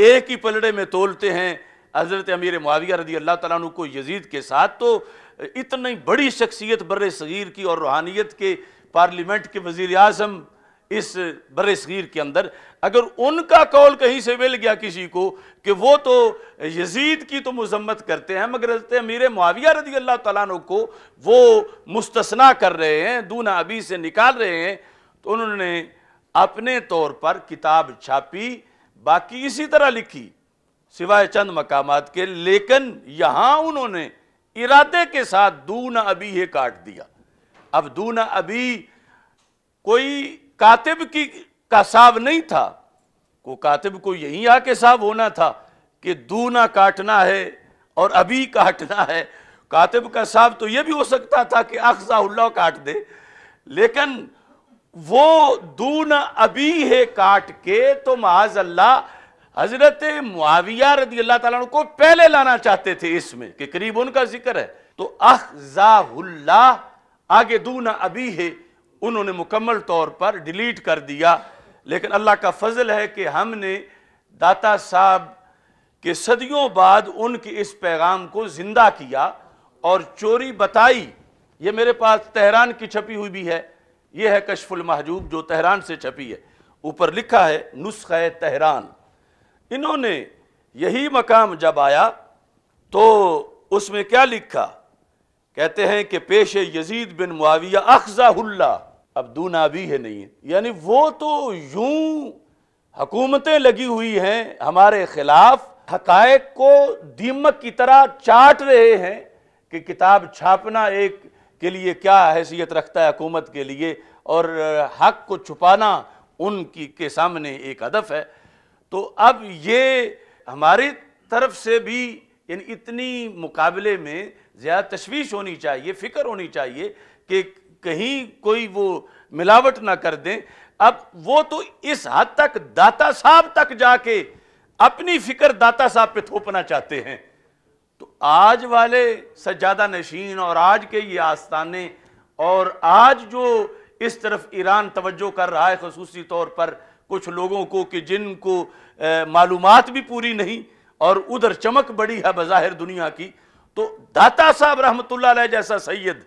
एक ही पलड़े में तोलते हैं हज़रत अमीर मुआविया रदी अल्लाह तु को यजीद के साथ तो इतनी बड़ी शख्सियत बर सग़ीर की और रूहानियत के पार्लियामेंट के वजीर अजम इस बर सगीर के अंदर अगर उनका कौल कहीं से मिल गया किसी को कि वो तो यजीद की तो मजम्मत करते हैं मगर हजरत अमीर मुआविया रजी अल्लाह तु को वो मुस्तना कर रहे हैं दूना अबी से निकाल रहे हैं तो उन्होंने अपने तौर पर किताब छापी बाकी इसी तरह लिखी सिवाय चंद मकाम के लेकिन यहाँ उन्होंने इरादे के साथ दूना अभी ये काट दिया अब दूना अभी कोई कातिब की का साब नहीं था को कातिब को यहीं आके साब होना था कि ना काटना है और अभी काटना है कातिब का साब तो यह भी हो सकता था कि अखजाउल्ला काट दे लेकिन वो दू ना अभी है काट के तो महाज अल्लाह हजरत मुआविया रदी अल्लाह तला को पहले लाना चाहते थे इसमें कि करीब उनका जिक्र है तो अखजाउल्ला आगे दू ना अभी है उन्होंने मुकम्मल तौर पर डिलीट कर दिया लेकिन अल्लाह का फजल है कि हमने दाता साहब के सदियों बाद उनके इस पैगाम को ज़िंदा किया और चोरी बताई ये मेरे पास तहरान की छपी हुई भी है ये है कशफुल महजूब जो तहरान से छपी है ऊपर लिखा है नुस्ख तहरान इन्होंने यही मकाम जब आया तो उसमें क्या लिखा कहते हैं कि पेश यजीद बिन मुआविया अखजाहुल्ला अब दूना भी है नहीं है यानी वो तो यूं हकूमतें लगी हुई हैं हमारे खिलाफ हकायक को दीमक की तरह चाट रहे हैं कि किताब छापना एक के लिए क्या हैसियत रखता है हकूमत के लिए और हक को छुपाना उनकी के सामने एक हदफ है तो अब ये हमारी तरफ से भी इन इतनी मुकाबले में ज़्यादा तशवीश होनी चाहिए फ़िक्र होनी चाहिए कि कहीं कोई वो मिलावट ना कर दें अब वो तो इस हद तक दाता साहब तक जाके अपनी फिक्र दाता साहब पे थोपना चाहते हैं तो आज वाले सज्जादा नशीन और आज के ये आस्थाने और आज जो इस तरफ ईरान तवज्जो कर रहा है खसूसी तौर पर कुछ लोगों को कि जिनको मालूम भी पूरी नहीं और उधर चमक बड़ी है बज़ाहिर दुनिया की तो दाता साहब रहमतुल्लाह जैसा सैयद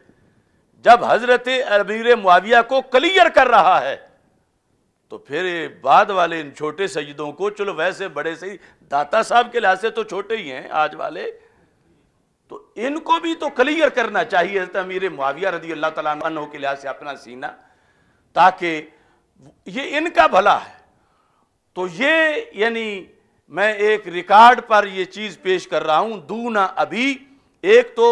जब हजरत अमीर मुआविया को क्लियर कर रहा है तो फिर बाद वाले इन छोटे सईदों को चलो वैसे बड़े सही दाता साहब के लिहाज से तो छोटे ही हैं आज वाले तो इनको भी तो क्लियर करना चाहिए अमीर मुआविया रदी अल्लाह तला के लिहाज से अपना सीना ताकि ये इनका भला है तो ये यानी मैं एक रिकॉर्ड पर ये चीज़ पेश कर रहा हूं दू ना अभी एक तो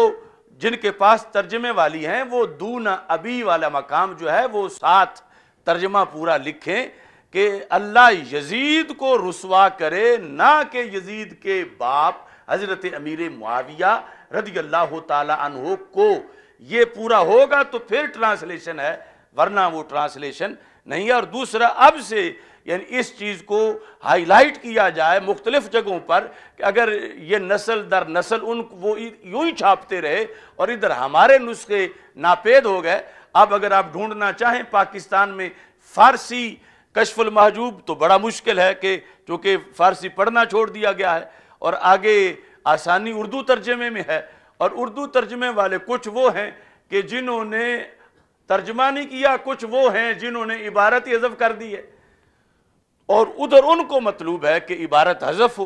जिनके पास तर्जमे वाली हैं वो दून अबी वाला मकाम जो है वो साथ तर्जमा पूरा लिखें कि अल्लाह यजीद को रसवा करे ना कि यजीद के बाप हज़रत अमीर मुआविया रदी अल्लाह तहो को ये पूरा होगा तो फिर ट्रांसलेशन है वरना वो ट्रांसलेशन नहीं है और दूसरा अब से यानी इस चीज़ को हाईलाइट किया जाए मुख्तलिफ़ जगहों पर कि अगर ये नस्ल दर नस्ल उन वो यूं ही छापते रहे और इधर हमारे नुस्खे नापेद हो गए अब अगर आप ढूंढना चाहें पाकिस्तान में फ़ारसी कशफुल महजूब तो बड़ा मुश्किल है कि चूँकि फ़ारसी पढ़ना छोड़ दिया गया है और आगे आसानी उर्दू तर्जमे में है और उर्दू तर्जमे वाले कुछ वो हैं कि जिन्होंने तर्जमा नहीं किया कुछ वो हैं जिन्होंने इबारत ही हजफ कर दी है और उधर उनको मतलूब है कि इबारत हजफ हो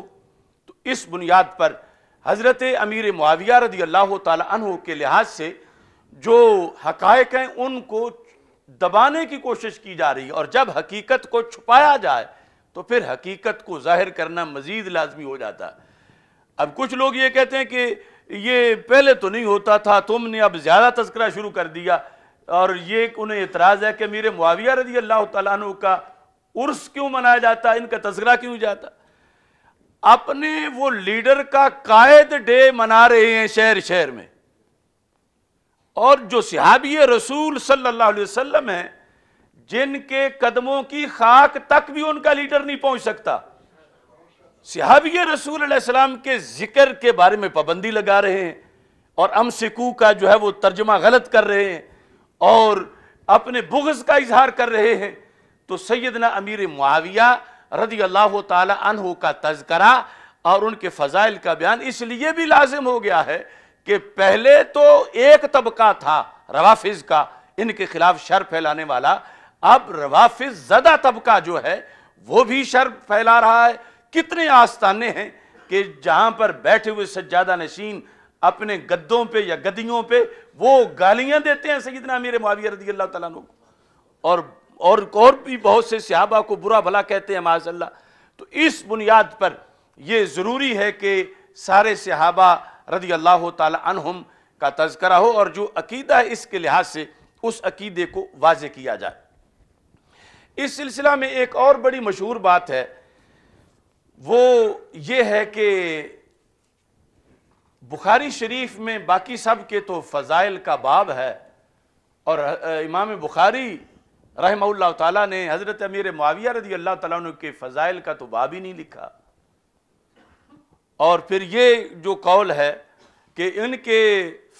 तो इस बुनियाद पर हज़रत अमीर मुआविया रदी अल्लाह तहों के लिहाज से जो हकायक हैं उनको दबाने की कोशिश की जा रही है और जब हकीकत को छुपाया जाए तो फिर हकीकत को जाहिर करना मज़ीद लाजमी हो जाता अब कुछ लोग ये कहते हैं कि ये पहले तो नहीं होता था तुमने अब ज़्यादा तस्करा शुरू कर दिया और ये उन्हें एतराज़ है कि मेरे मुआविया रजी अल्लाह तु का उर्स क्यों मनाया जाता इनका तस्करा क्यों जाता अपने वो लीडर का कायद डे मना रहे हैं शहर शहर में और जो सिहाबी रसूल सल्लल्लाहु अलैहि वसल्लम है जिनके कदमों की खाक तक भी उनका लीडर नहीं पहुंच सकता सिहाबी रसूल सलाम के जिक्र के बारे में पाबंदी लगा रहे हैं और अम सिकू का जो है वो तर्जमा गलत कर रहे हैं और अपने बुग्ज का इजहार कर रहे हैं तो सैदना अमीर मुआविया रदी अल्लाह तह का तस्करा और उनके फ़ज़ाइल का बयान इसलिए भी लाजिम हो गया है कि पहले तो एक तबका था रवाफिज़ का इनके खिलाफ शर फैलाने वाला अब रवाफिज ज़दा तबका जो है वो भी शर फैला रहा है कितने आस्ताने हैं कि जहां पर बैठे हुए सज्जादा नशीन अपने गद्दों पे या गदियों पे वो गालियां देते हैं सईदना अमीर मुआविया रदी अल्लाह को और और और भी बहुत से सहाबा को बुरा भला कहते हैं माजल्ला तो इस बुनियाद पर ये ज़रूरी है कि सारे सहाबा रदी अल्लाह तहम का तस्करा हो और जो अकीदा है इसके लिहाज से उस अकीदे को वाज किया जाए इस सिलसिला में एक और बड़ी मशहूर बात है वो ये है कि बुखारी शरीफ में बाकी सब के तो फ़ज़ाइल का बाब है और इमाम बुखारी रहमल्ला ताला ने हज़रत अमीर माविया रजी अल्लाह तु के फ़ज़ाइल का तो बाब ही नहीं लिखा और फिर ये जो कौल है कि इनके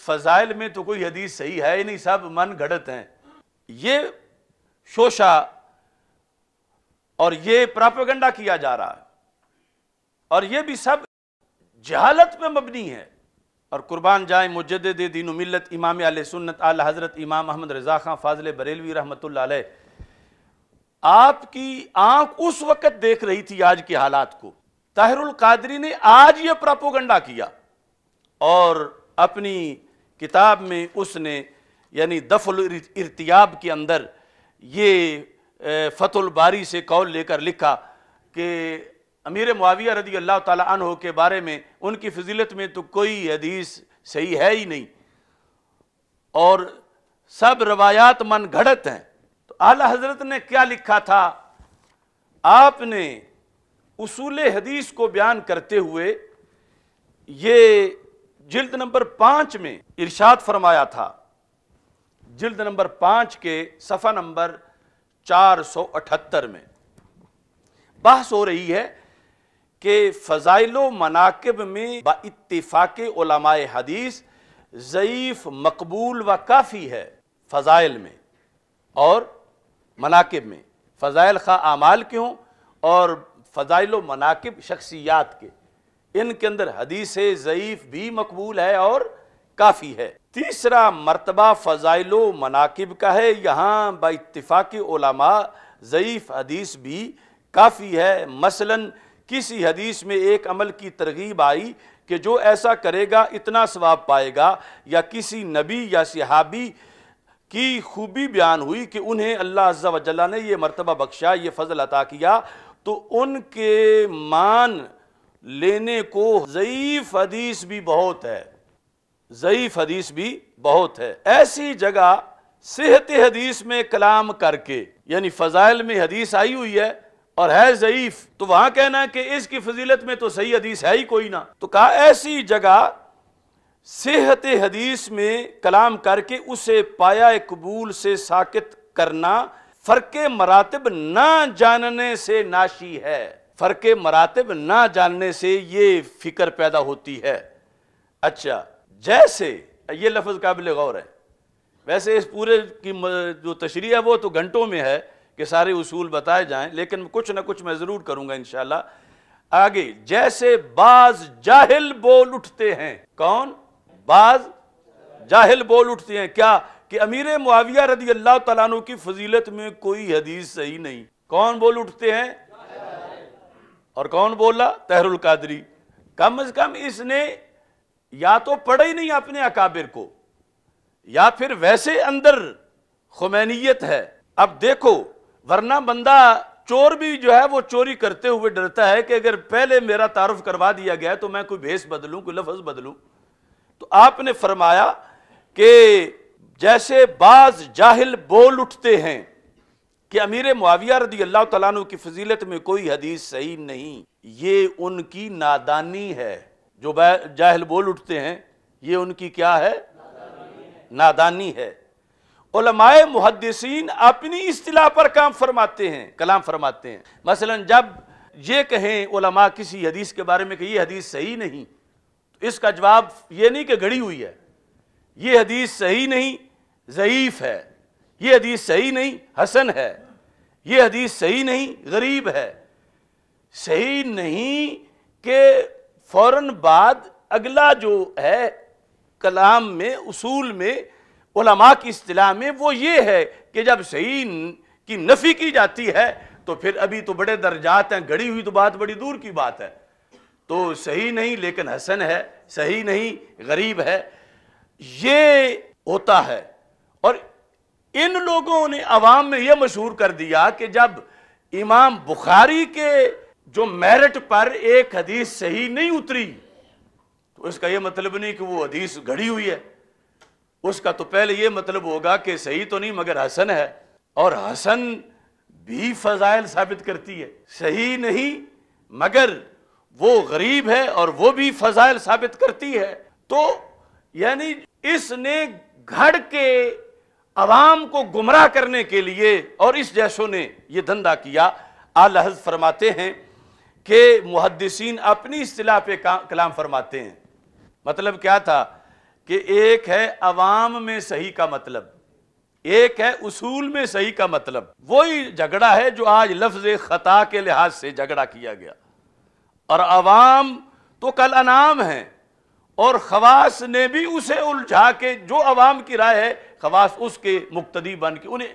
फ़ज़ाइल में तो कोई हदीस सही है नहीं सब मन घड़त हैं ये शोशा और ये प्रापोगंडा किया जा रहा है और ये भी सब जहालत पे मबनी है और कुर्बान जाए मुजद दीन मिलत इमाम आल सुन्नत आल हज़रत इमाम अहमद रज़ा खां फाजिल बरेलवी रहमत आपकी आंख उस वक़्त देख रही थी आज के हालात को ताहरुल कादरी ने आज ये प्रापोगंडा किया और अपनी किताब में उसने यानी दफल इरतियाब के अंदर ये फतुल बारी से कौल लेकर लिखा कि अमीर मुआविया रदी अल्लाह तह के बारे में उनकी फजीलत में तो कोई हदीस सही है ही नहीं और सब रवायात मन घड़त हैं तो आला हजरत ने क्या लिखा था आपने उसूल हदीस को बयान करते हुए ये जिल्द नंबर पाँच में इरशाद फरमाया था जिल्द नंबर पाँच के सफ़ा नंबर चार सौ अठहत्तर में बहस हो रही है के फ़ज़ाइल मनाकब में उलमाए हदीस ज़यीफ़ मकबूल व काफ़ी है फ़ज़ाइल में और मनाकब में फ़ज़ाइल खा आमाल के हों और फ़ज़ाइल मनाकब शख्सियात के इनके अंदर हदीस ज़यीफ़ भी मकबूल है और काफ़ी है तीसरा मरतबा फ़ज़ाइल मनाकब का है यहाँ बतफ़ाक़ ज़यीफ़ हदीस भी काफ़ी है मसलन किसी हदीस में एक अमल की तरगीब आई कि जो ऐसा करेगा इतना सवाब पाएगा या किसी नबी या सिहाबी की खूबी बयान हुई कि उन्हें अल्लाह अज्जा ने यह मरतबा बख्शा ये फजल अता किया तो उनके मान लेने को ज़यीफ़ हदीस भी बहुत है ज़यीफ़ हदीस भी बहुत है ऐसी जगह सेहत हदीस में कलाम करके यानी फ़जाइल में हदीस आई हुई है और है ज़यीफ तो वहां कहना कि इसकी फजीलत में तो सही हदीस है ही कोई ना तो कहा ऐसी जगह सेहत हदीस में कलाम करके उसे पाया कबूल से साकित करना फ़र्क मरातब ना जानने से नाशी है फ़र्क मरातब ना जानने से ये फ़िक्र पैदा होती है अच्छा जैसे ये लफज काबिल गौर है वैसे इस पूरे की जो तशरी है वो तो घंटों में है कि सारे उसूल बताए जाएं लेकिन कुछ ना कुछ मैं ज़रूर करूंगा इन आगे जैसे बाज जाहिल बोल उठते हैं कौन बाज जाहिल बोल उठते हैं क्या कि अमीर मुआविया रदी अल्लाह तु की फजीलत में कोई हदीस सही नहीं कौन बोल उठते हैं और कौन बोला तहरुल कादरी कम अज कम इसने या तो पढ़ा ही नहीं अपने अकाबिर को या फिर वैसे अंदर खुमैनियत है अब देखो वरना बंदा चोर भी जो है वो चोरी करते हुए डरता है कि अगर पहले मेरा तारफ़ करवा दिया गया तो मैं कोई भेस बदलूं कोई लफ्ज़ बदलूं तो आपने फरमाया कि जैसे बाज जाहिल बोल उठते हैं कि अमीर मुआविया रदी अल्लाह तु की फजीलत में कोई हदीस सही नहीं ये उनकी नादानी है जो जाहिल बोल उठते हैं ये उनकी क्या है नादानी है, नादानी है। उलमाए मुहदसिन अपनी असलाह पर काम फरमाते हैं कलाम फरमाते हैं मसलन जब ये कहें उलमा किसी हदीस के बारे में कि ये हदीस सही नहीं तो इसका जवाब ये नहीं कि घड़ी हुई है ये हदीस सही नहीं ज़यीफ़ है ये हदीस सही नहीं हसन है ये हदीस सही नहीं गरीब है सही नहीं के फ़ौर बाद अगला जो है कलाम में उसूल में उलमा की असलाह में वो ये है कि जब सही की नफ़ी की जाती है तो फिर अभी तो बड़े दर्जात हैं गड़ी हुई तो बात बड़ी दूर की बात है तो सही नहीं लेकिन हसन है सही नहीं गरीब है ये होता है और इन लोगों ने अवाम में यह मशहूर कर दिया कि जब इमाम बुखारी के जो मेरिट पर एक हदीस सही नहीं उतरी तो इसका यह मतलब नहीं कि वो हदीस घड़ी हुई है उसका तो पहले ये मतलब होगा कि सही तो नहीं मगर हसन है और हसन भी फजाइल साबित करती है सही नहीं मगर वो गरीब है और वो भी फजाइल साबित करती है तो यानी इसने घर के आवाम को गुमराह करने के लिए और इस जैसों ने यह धंधा किया आलहज फरमाते हैं कि मुहदसिन अपनी इतलाह पे कलाम फरमाते हैं मतलब क्या था कि एक है अवाम में सही का मतलब एक है उसूल में सही का मतलब वही झगड़ा है जो आज लफ्ज खता के लिहाज से झगड़ा किया गया और अवाम तो कल अनाम है और खवास ने भी उसे उलझा के जो अवाम की राय है खवास उसके मुक्तदी बन के उन्हें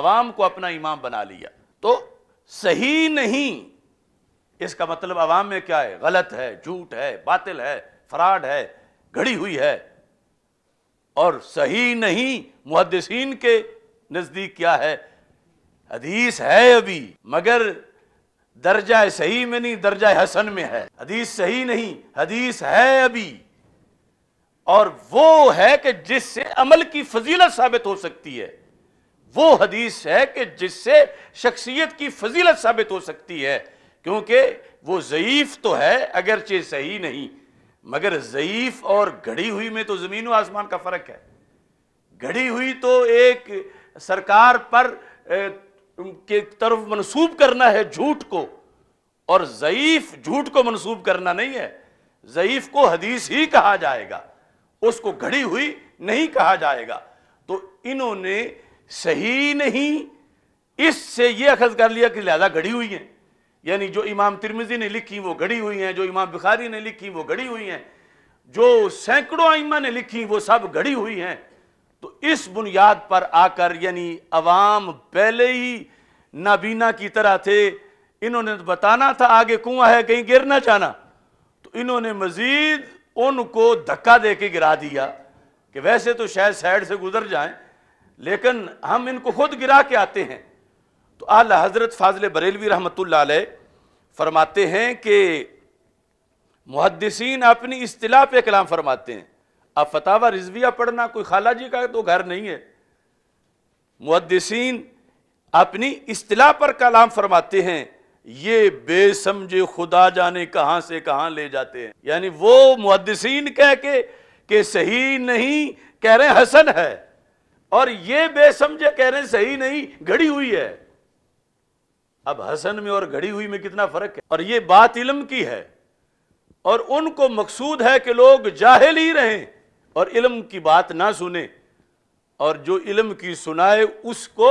अवाम को अपना इमाम बना लिया तो सही नहीं इसका मतलब अवाम में क्या है गलत है झूठ है बातिल है फ्रॉड है घड़ी हुई है और सही नहीं मुहदसिन के नज़दीक क्या है हदीस है अभी मगर दर्जा सही में नहीं दर्जा हसन में है हदीस सही नहीं हदीस है अभी और वो है कि जिससे अमल की फजीलत साबित हो सकती है वो हदीस है कि जिससे शख्सियत की फजीलत साबित हो सकती है क्योंकि वो ज़यीफ़ तो है अगरचे सही नहीं मगर ज़यीफ़ और घड़ी हुई में तो ज़मीन व आसमान का फ़र्क है घड़ी हुई तो एक सरकार पर के तरफ मनसूब करना है झूठ को और ज़यीफ़ झूठ को मनसूब करना नहीं है ज़यीफ़ को हदीस ही कहा जाएगा उसको घड़ी हुई नहीं कहा जाएगा तो इन्होंने सही नहीं इससे यह अखज कर लिया कि लिहाजा घड़ी हुई है यानी जो इमाम तिरमिजी ने लिखी वो घड़ी हुई हैं जो इमाम बुखारी ने लिखी वो घड़ी हुई हैं जो सैकड़ों आइमा ने लिखी वो सब घड़ी हुई हैं तो इस बुनियाद पर आकर यानी अवाम पहले ही नाबीना की तरह थे इन्होंने तो बताना था आगे कुआ है कहीं गिर ना जाना तो इन्होंने मजीद उनको धक्का दे के गिरा दिया कि वैसे तो शायद साइड से गुजर जाए लेकिन हम इनको खुद गिरा के आते हैं तो आला हज़रत फाजिल बरेलवी रहमत फरमाते हैं कि मुहदसिन अपनी अतला पे कलाम फरमाते हैं अब फतावा रिजविया पढ़ना कोई खाला जी का तो घर नहीं है मुहदसिन अपनी अतलाह पर कलाम फरमाते हैं ये बेसमझे खुदा जाने कहाँ से कहाँ ले जाते हैं यानी वो मुहदसिन कह के के सही नहीं कह रहे हसन है और ये बेसमझे कह रहे सही नहीं घड़ी हुई है अब हसन में और घड़ी हुई में कितना फ़र्क है और ये बात इलम की है और उनको मकसूद है कि लोग जाहिल ही रहें और इलम की बात ना सुने और जो इलम की सुनाए उसको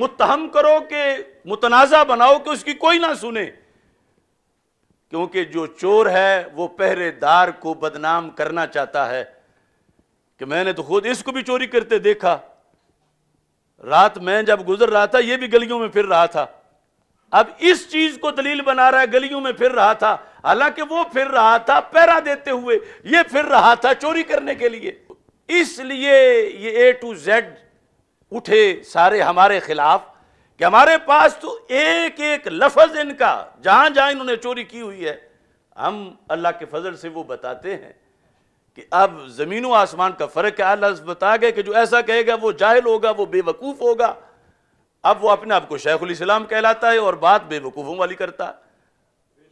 मुतहम करो कि मुतनाज़ा बनाओ कि उसकी कोई ना सुने क्योंकि जो चोर है वो पहरेदार को बदनाम करना चाहता है कि मैंने तो खुद इसको भी चोरी करते देखा रात मैं जब गुजर रहा था ये भी गलियों में फिर रहा था अब इस चीज को दलील बना रहा है गलियों में फिर रहा था हालांकि वो फिर रहा था पैरा देते हुए ये फिर रहा था चोरी करने के लिए इसलिए ये ए टू जेड उठे सारे हमारे खिलाफ कि हमारे पास तो एक एक लफज इनका जहां जहां इन्होंने चोरी की हुई है हम अल्लाह के फजल से वो बताते हैं कि अब जमीनों आसमान का फर्क है अल्लाह बता गए कि जो ऐसा कहेगा वो जाहिल होगा वो बेवकूफ होगा अब वो अपने आप को शेखुल इस्लाम कहलाता है और बात बेवकूफ़ों वाली करता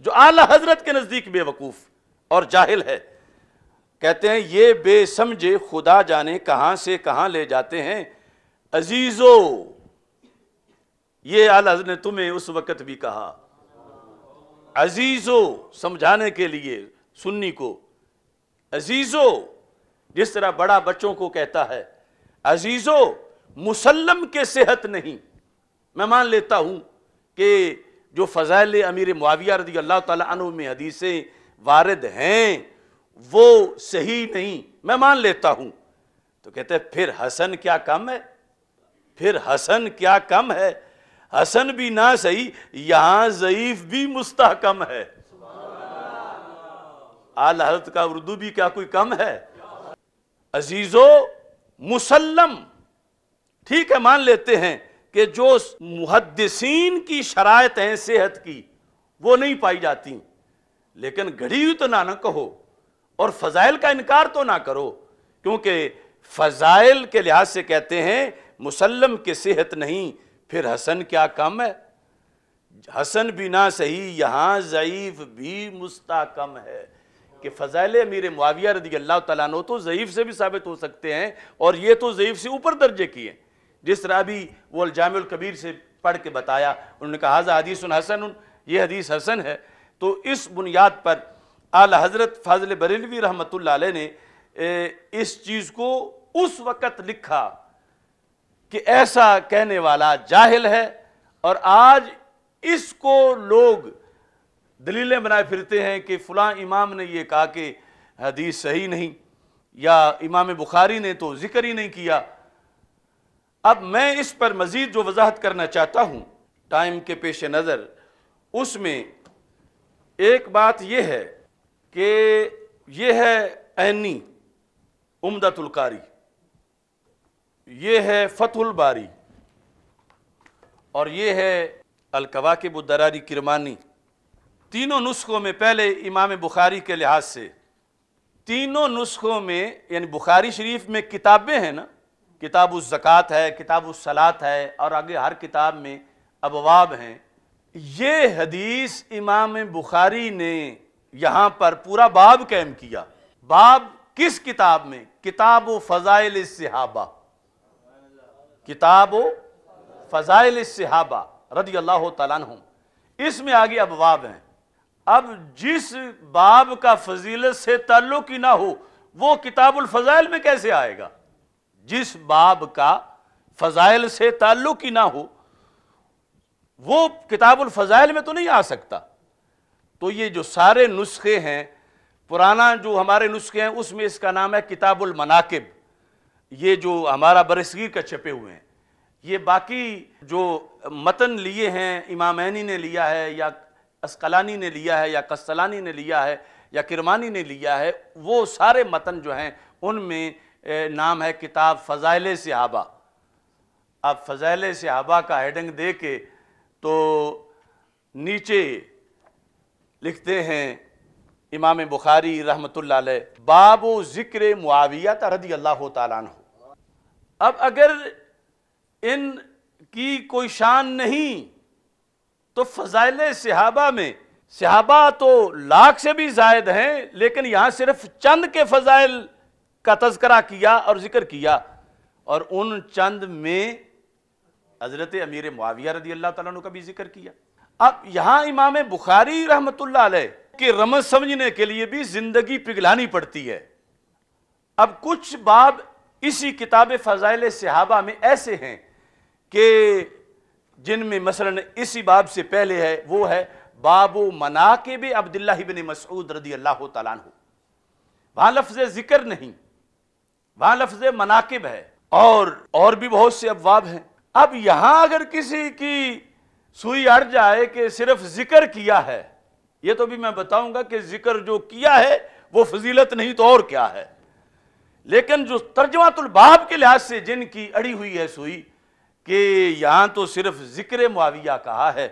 जो आला हजरत के नज़दीक बेवकूफ़ और जाहिल है कहते हैं ये बेसमझे खुदा जाने कहां से कहां ले जाते हैं अजीज़ो ये आला हजरत ने तुम्हें उस वक़्त भी कहा अजीज़ो समझाने के लिए सुन्नी को अजीज़ो जिस तरह बड़ा बच्चों को कहता है अजीज़ो मुसलम के सेहत नहीं मैं मान लेता हूँ कि जो फ़ज़ाइल अमीर मुआविया रदी अल्लाह तु में हदीसें वारद हैं वो सही नहीं मैं मान लेता हूँ तो कहते हैं फिर हसन क्या कम है फिर हसन क्या कम है हसन भी ना सही यहाँ ज़यीफ भी मुस्तकम है आल हजरत का उर्दू भी क्या कोई कम है अजीज़ो मुसलम ठीक है मान लेते हैं कि जो मुहदसिन की शरात हैं सेहत की वो नहीं पाई जाती लेकिन घड़ी हुई तो ना ना कहो और फ़ज़ाइल का इनकार तो ना करो क्योंकि फ़ज़ाइल के लिहाज से कहते हैं मुसलम के सेहत नहीं फिर हसन क्या कम है हसन भी ना सही यहाँ ज़यीफ़ भी मुस्ताकम है कि फ़जाइल अमीर मुआविया रदी अल्लाह तु तो ज़यीफ़ से भी साबित हो सकते हैं और ये तो ज़यीफ़ से ऊपर दर्जे की हैं जिस तरह अभी वो जामुल कबीर से पढ़ के बताया उन्होंने कहा हाजा हदीस हसन ये हदीस हसन है तो इस बुनियाद पर आला हज़रत फाजिल बरेलवी रहमत ने इस चीज़ को उस वक़्त लिखा कि ऐसा कहने वाला जाहिल है और आज इसको लोग दलीलें बनाए फिरते हैं कि फ़लाँ इमाम ने यह कहा कि हदीस सही नहीं या इमाम बुखारी ने तो ज़िक्र ही नहीं किया अब मैं इस पर मज़ीद जो वजाहत करना चाहता हूँ टाइम के पेश नज़र उसमें एक बात यह है कि यह है ऐनी उमदतुल्कारी ये है फतुलबारी बारी और ये है के दरारी किरमानी तीनों नुस्खों में पहले इमाम बुखारी के लिहाज से तीनों नुस्खों में यानी बुखारी शरीफ में किताबें हैं ना किताब ज़क़़त है किताब सलात है और आगे हर किताब में अबवाब हैं ये हदीस इमाम बुखारी ने यहाँ पर पूरा बाब कैम किया बाब किस किताब में किताब फ़ज़ाइल सहाबा किताब फ़ज़ाइल सहाबा रदी अल्लाह तुम इसमें आगे अबवाब हैं अब जिस बाब का फजीलत से ताल्लुक ही ना हो वो किताबुल फ़ज़ाइल में कैसे आएगा जिस बाब का फ़ज़ाइल से ताल्लुक ही ना हो वो किताबुल फ़ज़ाइल में तो नहीं आ सकता तो ये जो सारे नुस्खे हैं पुराना जो हमारे नुस्खे हैं उसमें इसका नाम है किताबुल मनाकिब ये जो हमारा बरसगीर का छपे हुए हैं ये बाकी जो मतन लिए हैं इमामैनी ने लिया है या असकलानी ने लिया है या कस्सलानी ने लिया है या किरमानी ने लिया है वो सारे मतन जो हैं उनमें नाम है किताब फ़ज़ाइल सिहाबा आप फ़ज़ाइल सिहाबा का हेडिंग दे के तो नीचे लिखते हैं इमाम बुखारी रहमत बाबो ज़िक्र मुआविया रदी अल्लाह तन अब अगर इन की कोई शान नहीं तो फ़ज़ाइल सहाबा में सहाबा तो लाख से भी जायद हैं लेकिन यहाँ सिर्फ चंद के फ़ज़ाइल का तस्करा किया और जिक्र किया और उन चंद में हज़रत अमीर मुआविया रदी अल्लाह तु का भी जिक्र किया अब यहां इमाम बुखारी रहमत के रमज समझने के लिए भी ज़िंदगी पिघलानी पड़ती है अब कुछ बाब इसी किताब फ़जाइल सहाबा में ऐसे हैं कि जिनमें मसलन इसी बाब से पहले है वो है बाबो मना मनाकेब अब्दुल्ला बिन मसूद रदी अल्लाह तु वहां लफ्ज़ ज़िक्र नहीं वहां लफ्ज मनाकिब है और और भी बहुत से अफवाब हैं अब यहां अगर किसी की सुई अड़ जाए कि सिर्फ जिक्र किया है ये तो भी मैं बताऊंगा कि जिक्र जो किया है वो फजीलत नहीं तो और क्या है लेकिन जो तर्जमातुलबाब के लिहाज से जिनकी अड़ी हुई है सुई कि यहां तो सिर्फ जिक्र मुआविया कहा है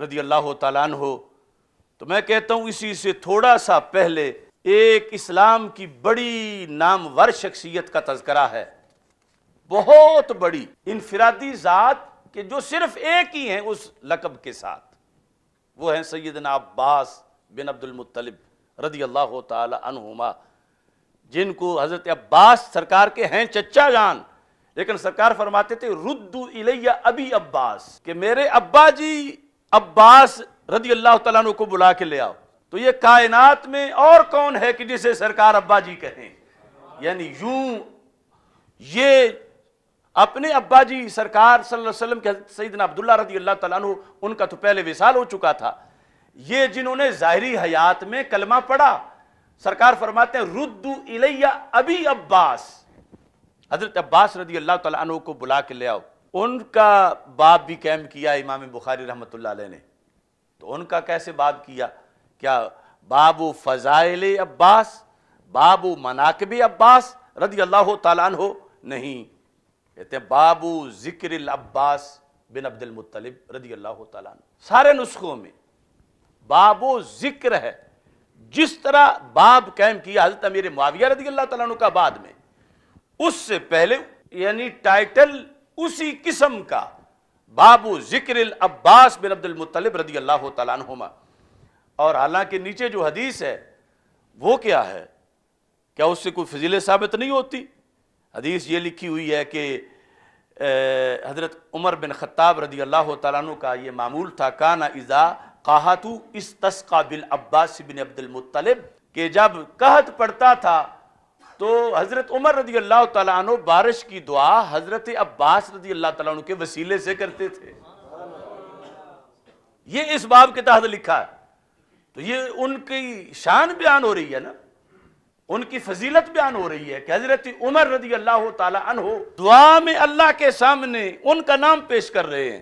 रदी अल्लाह तैन हो तो मैं कहता हूं इसी से थोड़ा सा पहले एक इस्लाम की बड़ी नामवर शख्सियत का तस्करा है बहुत बड़ी इनफरादी ज़ात के जो सिर्फ एक ही हैं उस लकब के साथ वो हैं सैदना अब्बास बिन अब्दुलमतलब रदी अल्लाह तुमा जिनको हज़रत अब्बास सरकार के हैं चचा जान लेकिन सरकार फरमाते थे रुद्दू इलैया अभी अब्बास के मेरे अब्बा जी अब्बास रदी अल्लाह तु को बुला के ले आओ तो ये कायनात में और कौन है कि जिसे सरकार अब्बा जी कहें यानी यूं ये अपने अब्बा जी सरकार सल्लम के सईदना अब्दुल्ला रदी अल्लाह तु उनका तो पहले विशाल हो चुका था ये जिन्होंने ज़ाहरी हयात में कलमा पढ़ा सरकार फरमाते हैं रुद्दू इलैया अभी अब्बास हजरत अब्बास रदी अल्लाह तु को बुला के ले आओ उनका बाप भी कैम किया इमाम बुखारी रहमत ने तो उनका कैसे बाप किया क्या बाबू फ़ज़ाइल अब्बास बाबू मनाकब अब्बास रदी अल्लाह तला हो नहीं कहते हैं बाबू ज़िक्र अब्बास बिन अब्दुलमतलब रदी अल्लाह तला सारे नुस्खों में बाबू ज़िक्र है जिस तरह बाब कैम किया हजरत अमीर मुआविया रदी अल्लाह तला का बाद में उससे पहले यानी टाइटल उसी किस्म का बाबू जिक्र अब्बास बिन अब्दुल मुतलिब रदी अल्लाह तला और हालांकि नीचे जो हदीस है वो क्या है क्या उससे कोई फजील साबित नहीं होती हदीस ये लिखी हुई है कि हज़रत उमर बिन ख़त्ताब रदी अल्लाह तु का ये मामूल था काना इज़ा कहातु इस तस्का बिल अब्बास बिन अब्दुलमतलब के जब कहत पड़ता था तो हज़रत उमर रदी अल्लाह तु बारिश की दुआ हज़रत अब्बास रदी अल्लाह तु के वसीले से करते थे ये इस बाब के तहत लिखा है तो ये उनकी शान बयान हो रही है ना उनकी फजीलत बयान हो रही है कि हजरत उमर रजी अल्लाह तन हो दुआ में अल्लाह के सामने उनका नाम पेश कर रहे हैं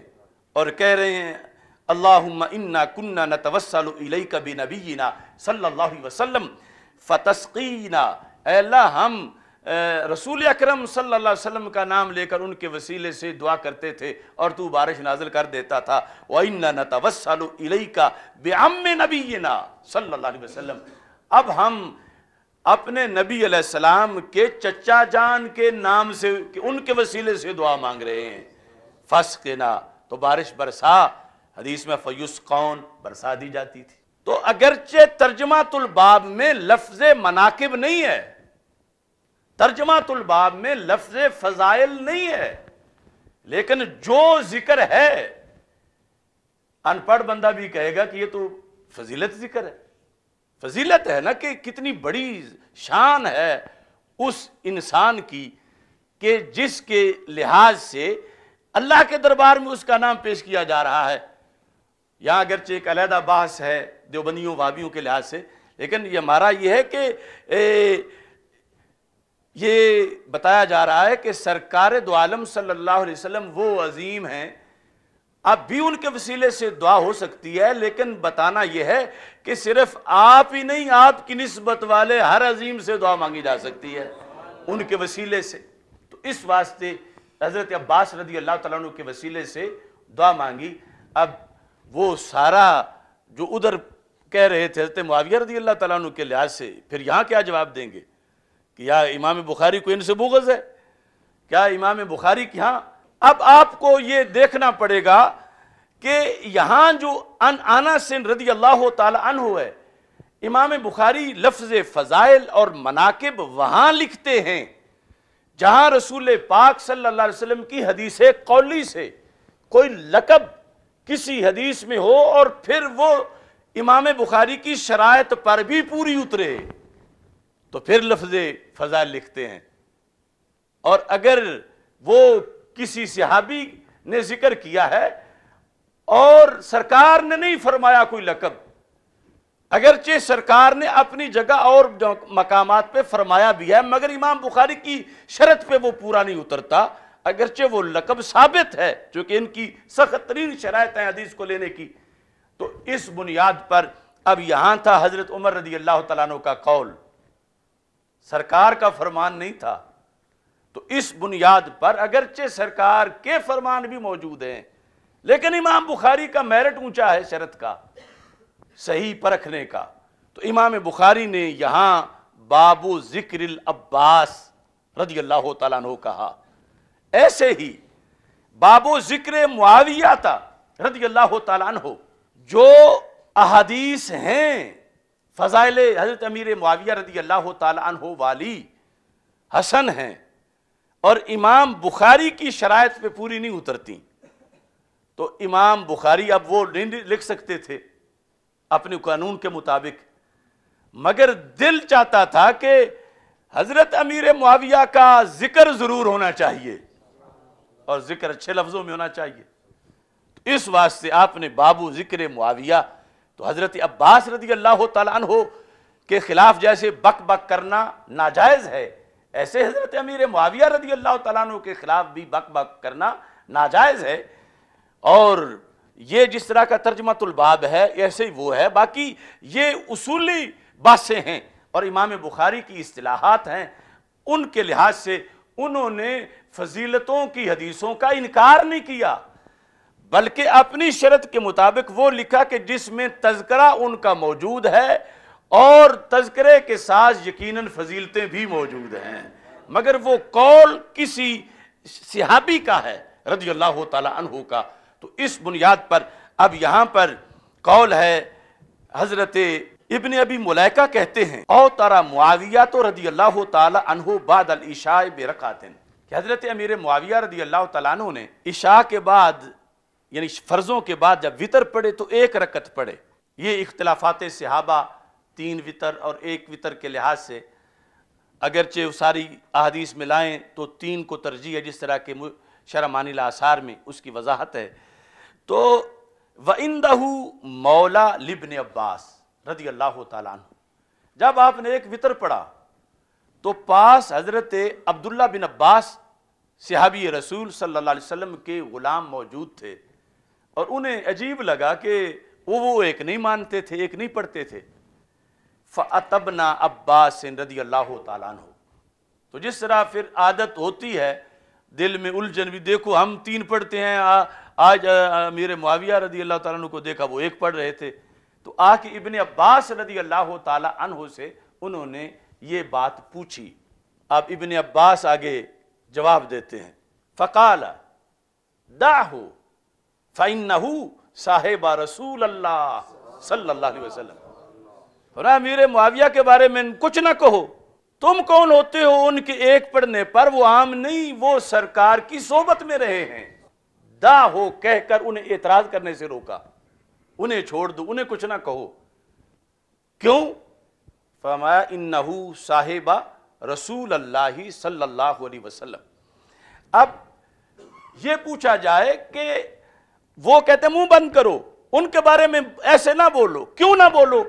और कह रहे हैं अल्लाह इन्ना कुन्ना न तवसल कभी नबीना सल्ला वसलम फ़तस्कीना अल्लाह हम रसूल अक्रम सल्लाम का नाम लेकर उनके वसीले से दुआ करते थे और तू बारिश नाजिल कर देता था वन्ना न का ब्याम नबी ना सल्ला वसलम अब हम अपने नबी सलाम के चचा जान के नाम से उनके वसीले से दुआ मांग रहे हैं फंस के ना तो बारिश बरसा हदीस में फयूस कौन बरसा दी जाती थी तो अगरचे तर्जमा में लफ्ज मनाकिब नहीं है तर्जमातुलबाब में लफ्ज फजाइल नहीं है लेकिन जो जिक्र है अनपढ़ बंदा भी कहेगा कि ये तो फजीलत जिक्र है फजीलत है ना कि कितनी बड़ी शान है उस इंसान की कि जिसके लिहाज से अल्लाह के दरबार में उसका नाम पेश किया जा रहा है यहाँ अगरचे एक अलहदा बास है देवबंदियों भाभियों के लिहाज से लेकिन ये हमारा ये है कि ये बताया जा रहा है कि सरकार दो आलम सल्लल्लाहु अलैहि वसल्लम वो अजीम हैं अब भी उनके वसीले से दुआ हो सकती है लेकिन बताना यह है कि सिर्फ आप ही नहीं आपकी नस्बत वाले हर अजीम से दुआ मांगी जा सकती है उनके वसीले से तो इस वास्ते हज़रत अब्बास रदी अल्लाह तु के वसीले से दुआ मांगी अब वो सारा जो उधर कह रहे थे हज़रत मुआविया रदी अल्लाह तु के लिहाज से फिर यहाँ क्या जवाब देंगे कि या इमाम बुखारी को इनसे बुगज़ है क्या इमाम बुखारी के हाँ अब आपको ये देखना पड़ेगा कि यहाँ जो अन आना सिन रदी अल्लाह तन है इमाम बुखारी लफ्ज़ फ़ज़ाइल और मनाकब वहाँ लिखते हैं जहाँ रसूल पाक सल्लल्लाहु अलैहि वसल्लम की हदीस कौली से कोई लकब किसी हदीस में हो और फिर वो इमाम बुखारी की शरात पर भी पूरी उतरे तो फिर लफ्ज फ़ज़ा लिखते हैं और अगर वो किसी सिहाबी ने जिक्र किया है और सरकार ने नहीं फरमाया कोई लकब अगरचे सरकार ने अपनी जगह और मकाम पर फरमाया भी है मगर इमाम बुखारी की शरत पे वो पूरा नहीं उतरता अगरचे वो लकब साबित है चूँकि इनकी सख्त तरीन शराय है हदीस को लेने की तो इस बुनियाद पर अब यहां था हज़रत उमर रदी अल्लाह तौल का कौल सरकार का फरमान नहीं था तो इस बुनियाद पर अगरचे सरकार के फरमान भी मौजूद हैं लेकिन इमाम बुखारी का मेरिट ऊंचा है शरत का सही परखने का तो इमाम बुखारी ने यहां बाबू जिक्र अब्बास रजी अल्लाह तु कहा ऐसे ही बाबू जिक्र मुआविया था रजी अल्लाह तु जो अहादीस हैं फ़ज़ाइल हज़रत अमीर माविया रदी अल्लाह तहो वाली हसन हैं और इमाम बुखारी की शरात पर पूरी नहीं उतरती तो इमाम बुखारी अब वो नहीं लिख सकते थे अपने कानून के मुताबिक मगर दिल चाहता था कि हज़रत अमीर मुआविया का जिक्र ज़रूर होना चाहिए और जिक्र अच्छे लफ्ज़ों में होना चाहिए तो इस वास्ते आपने बाबू जिक्र मुआविया तो हज़रत अब्बास रदी अल्लाह तला के ख़िलाफ़ जैसे बक बक करना नाजायज़ है ऐसे हज़रत अमीर मुआविया रदी अल्लाह तु के ख़िलाफ़ भी बक बक करना नाजायज़ है और ये जिस तरह का तर्जमतुलबाब है ऐसे ही वो है बाकी ये उसूली बासें हैं और इमाम बुखारी की असलाहत हैं उनके लिहाज से उन्होंने फजीलतों की हदीसों का इनकार नहीं किया बल्कि अपनी शरत के मुताबिक वो लिखा कि जिसमें तस्करा उनका मौजूद है और तस्करे के साथ यकीनन फजीलतें भी मौजूद हैं मगर वो कौल किसी सिहाबी का है रजी अल्लाह तहु का तो इस बुनियाद पर अब यहाँ पर कौल है हज़रत इबन अबी मुलायका कहते हैं औ तारा मुआविया तो रदी अल्लाह तहु बाद अल ईशा बरक़ातिन हज़रत अमीर मुआविया रदी अल्लाह तु ने ईशा के बाद यानी फ़र्ज़ों के बाद जब वितर पड़े तो एक रकत पड़े ये इख्तलाफात सहाबा तीन वितर और एक वितर के लिहाज से अगरचे वो सारी अहदीस में लाएँ तो तीन को तरजीह है जिस तरह के शरमानिल आसार में उसकी वजाहत है तो व इंदहू मौला लिबन अब्बास रदी अल्लाह तन जब आपने एक वितर पढ़ा तो पास हज़रत अब्दुल्ला बिन अब्बास सिहाबी रसूल सल्ला वसम के ग़ुलाम मौजूद थे और उन्हें अजीब लगा कि वो वो एक नहीं मानते थे एक नहीं पढ़ते थे फ़तबना अब्बास रदी अल्लाह तला हो तो जिस तरह फिर आदत होती है दिल में उलझन भी देखो हम तीन पढ़ते हैं आ, आज आ, मेरे मुआविया रदी अल्लाह तु को देखा वो एक पढ़ रहे थे तो आके इबन अब्बास रदी अल्लाह तहो से उन्होंने ये बात पूछी अब इबन अब्बास आगे जवाब देते हैं दाह दाहो फ़ैन साहेबा रसूल अल्लाह सल्लल्लाहु अलैहि वसल्लम अमीर मुआविया के बारे में कुछ ना कहो तुम कौन होते हो उनके एक पढ़ने पर वो आम नहीं वो सरकार की सोबत में रहे हैं दा हो कहकर उन्हें एतराज करने से रोका उन्हें छोड़ दो उन्हें कुछ ना कहो क्यों फरमाया इन्नहू साहेबा रसूल अल्लाह सल्लल्लाहु अलैहि वसल्लम अब ये पूछा जाए कि वो कहते मुंह बंद करो उनके बारे में ऐसे ना बोलो क्यों ना बोलो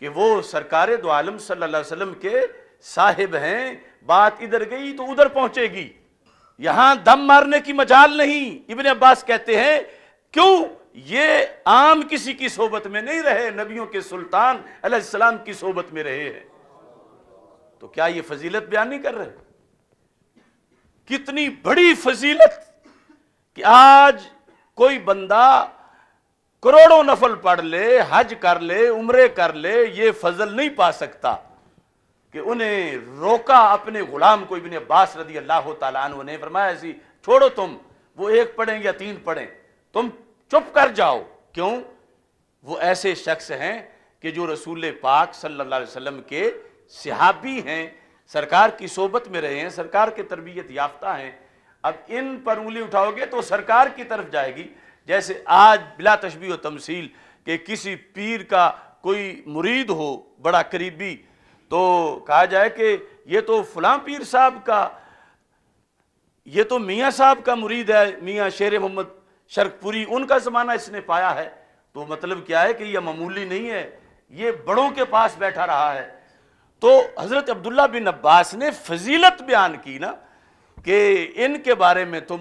कि वो सरकार दो आलम सल्लाम के साहिब हैं बात इधर गई तो उधर पहुंचेगी यहां दम मारने की मजाल नहीं इबन अब्बास कहते हैं क्यों ये आम किसी की सोबत में नहीं रहे नबियों के सुल्तान अलैहिस्सलाम की सोबत में रहे हैं तो क्या ये फजीलत बयान नहीं कर रहे कितनी बड़ी फजीलत कि आज कोई बंदा करोड़ों नफल पढ़ ले हज कर ले उम्रे कर ले ये फजल नहीं पा सकता कि उन्हें रोका अपने गुलाम को इबन अब्बास रदी अल्लाह तु ने फरमाया सी छोड़ो तुम वो एक पढ़ें या तीन पढ़ें तुम चुप कर जाओ क्यों वो ऐसे शख्स हैं कि जो रसूल पाक सल्लल्लाहु अलैहि वसल्लम के सिहाबी हैं सरकार की सोबत में रहे हैं सरकार के तरबियत याफ्ता हैं अब इन पर उंगली उठाओगे तो सरकार की तरफ जाएगी जैसे आज बिला तशबी व तमसील के किसी पीर का कोई मुरीद हो बड़ा करीबी तो कहा जाए कि ये तो फलां पीर साहब का ये तो मियाँ साहब का मुरीद है मियाँ शेर मोहम्मद शर्कपुरी उनका ज़माना इसने पाया है तो मतलब क्या है कि यह मामूली नहीं है ये बड़ों के पास बैठा रहा है तो हज़रत अब्दुल्ला बिन अब्बास ने फजीलत बयान की ना कि इनके बारे में तुम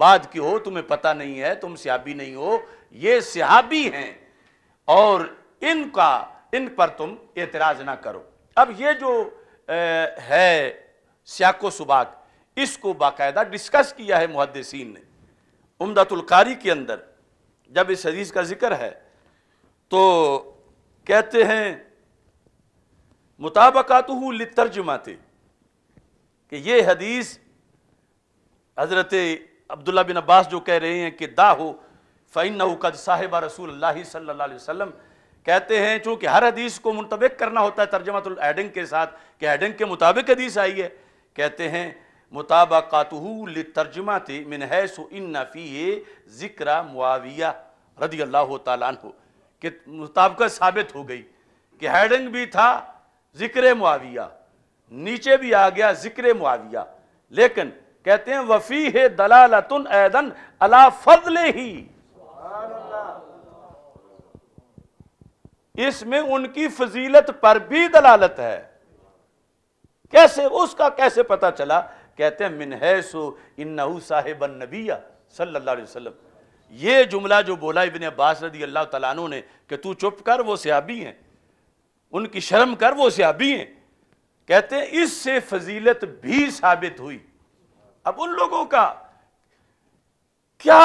बाद की हो तुम्हें पता नहीं है तुम सियाबी नहीं हो ये सियाबी हैं और इनका इन पर तुम एतराज ना करो अब ये जो है सियाको सुबाक इसको बाकायदा डिस्कस किया है मुहदसिन ने उमदतुल्कारी के अंदर जब इस हदीस का जिक्र है तो कहते हैं मुताबकात लितरजुमा थे कि ये हदीस हज़रत अब्दुल्ला बिन अब्बास जो कह रहे हैं कि दा हो फ़ैन कद साहिब रसूल सल्ला वसम कहते हैं चूँकि हर हदीस को मुंतबिक करना होता है तर्जमातुल एडंग के साथ कि एडंग के मुताबिक हदीस आई है कहते हैं मुताबाकातहू तर्जमा मिन है सो इन नफ़ी ज़िक्र मुआविया रदी अल्लाह तन हो कि मुताबकत साबित हो गई कि हैडंग भी था ज़िक्र मुआविया नीचे भी आ गया ज़िक्र मुआविया लेकिन कहते हैं वफी है दलालतुन ऐदन अला फजले ही इसमें उनकी फजीलत पर भी दलालत है कैसे उसका कैसे पता चला कहते हैं मिनहसो इन्ना साहेब नबिया सल्लल्लाहु अलैहि वसल्लम ये जुमला जो बोला इबन अब्बास रदी अल्लाह तु ने कि तू चुप कर वो सियाबी हैं उनकी शर्म कर वो सियाबी हैं कहते हैं इससे फजीलत भी साबित हुई अब उन लोगों का क्या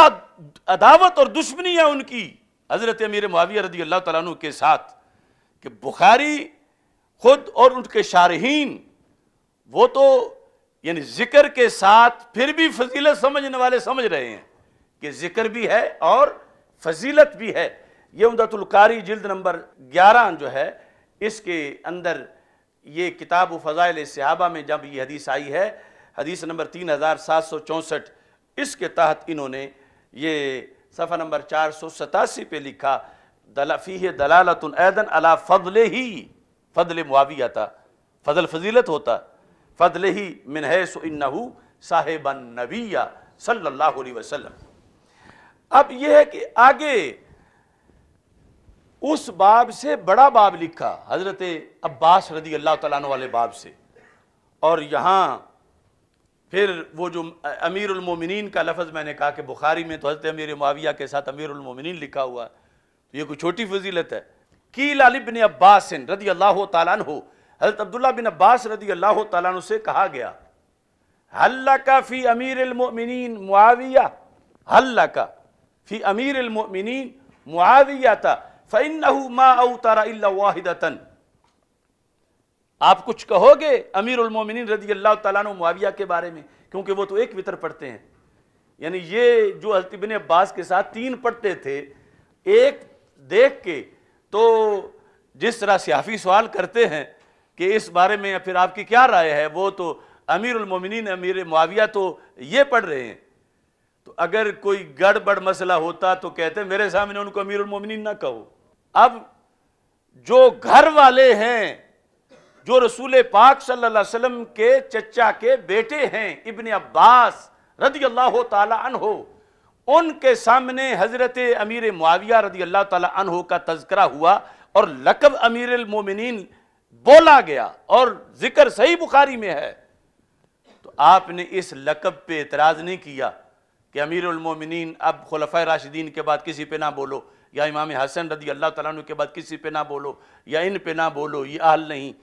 अदावत और दुश्मनी है उनकी हज़रत अमीर मुआविया रदी अल्लाह तु के साथ कि बुखारी खुद और उनके शारहन वो तो यानी ज़िक्र के साथ फिर भी फजीलत समझने वाले समझ रहे हैं कि ज़िक्र भी है और फजीलत भी है ये उमदतुल्कारी जल्द नंबर ग्यारह जो है इसके अंदर ये किताब फ़ज़ाइल सहाबा में जब ये हदीस आई है हदीस नंबर तीन हज़ार सात सौ चौंसठ इसके तहत इन्होंने ये सफ़ा नंबर चार सौ सतासी पर लिखा दलाफ़ी दलालतन ऐदन अला फ़ल ही फ़ल मुआविया था फ़ल फजीलत होता फ़ल ही मिनहस इन्नहू साहेबन नबिया सल्लल्लाहु अलैहि वसल्लम अब यह है कि आगे उस बाब से बड़ा बाब लिखा हज़रत अब्बास रदी अल्लाह तला वाले बाब से और यहाँ फिर वो जो अमीरमिन का लफ्ज़ मैंने कहा कि बुखारी में तो हज़रत अमीर माविया के साथ अमीरमिन लिखा हुआ तो ये कोई छोटी फजीलत है की लालिब बिन अब्बास रदी अल्लाह तालन हो हज़रत अब्दुल्ला बिन अब्बास रदी अल्लाह तालन से कहा गया हल्ला का फ़ी अमीरमिन मुआविया हल्ला का फ़ी अमीरमिन मुआविया था फ़िन मा अवतारा वाहिदतन आप कुछ कहोगे अमीर उलमोमिन रजी अल्लाह तविया के बारे में क्योंकि वो तो एक वितर पढ़ते हैं यानी ये जो अलतबिन अब्बास के साथ तीन पढ़ते थे एक देख के तो जिस तरह सियाफी सवाल करते हैं कि इस बारे में फिर आपकी क्या राय है वो तो अमीर उलमोमिन अमीर मुआविया तो ये पढ़ रहे हैं तो अगर कोई गड़बड़ मसला होता तो कहते मेरे सामने उनको अमीर उलमोमिन ना कहो अब जो घर वाले हैं जो रसूल पाक सल्लल्लाहु के चचा के बेटे हैं इबन अब्बास रदी अल्लाह तहो उनके सामने हज़रत अमीर मुआविया रदी अल्लाह तहो का तस्करा हुआ और लकब अमीर मोमिन बोला गया और जिक्र सही बुखारी में है तो आपने इस लकब पे एतराज़ नहीं किया कि अमीर उलमोमिन अब खलफा राशिदीन के बाद किसी पे ना बोलो या इमाम हसन रदी अल्लाह तु के बाद किसी पे ना बोलो या इन पे ना बोलो ये अहल नहीं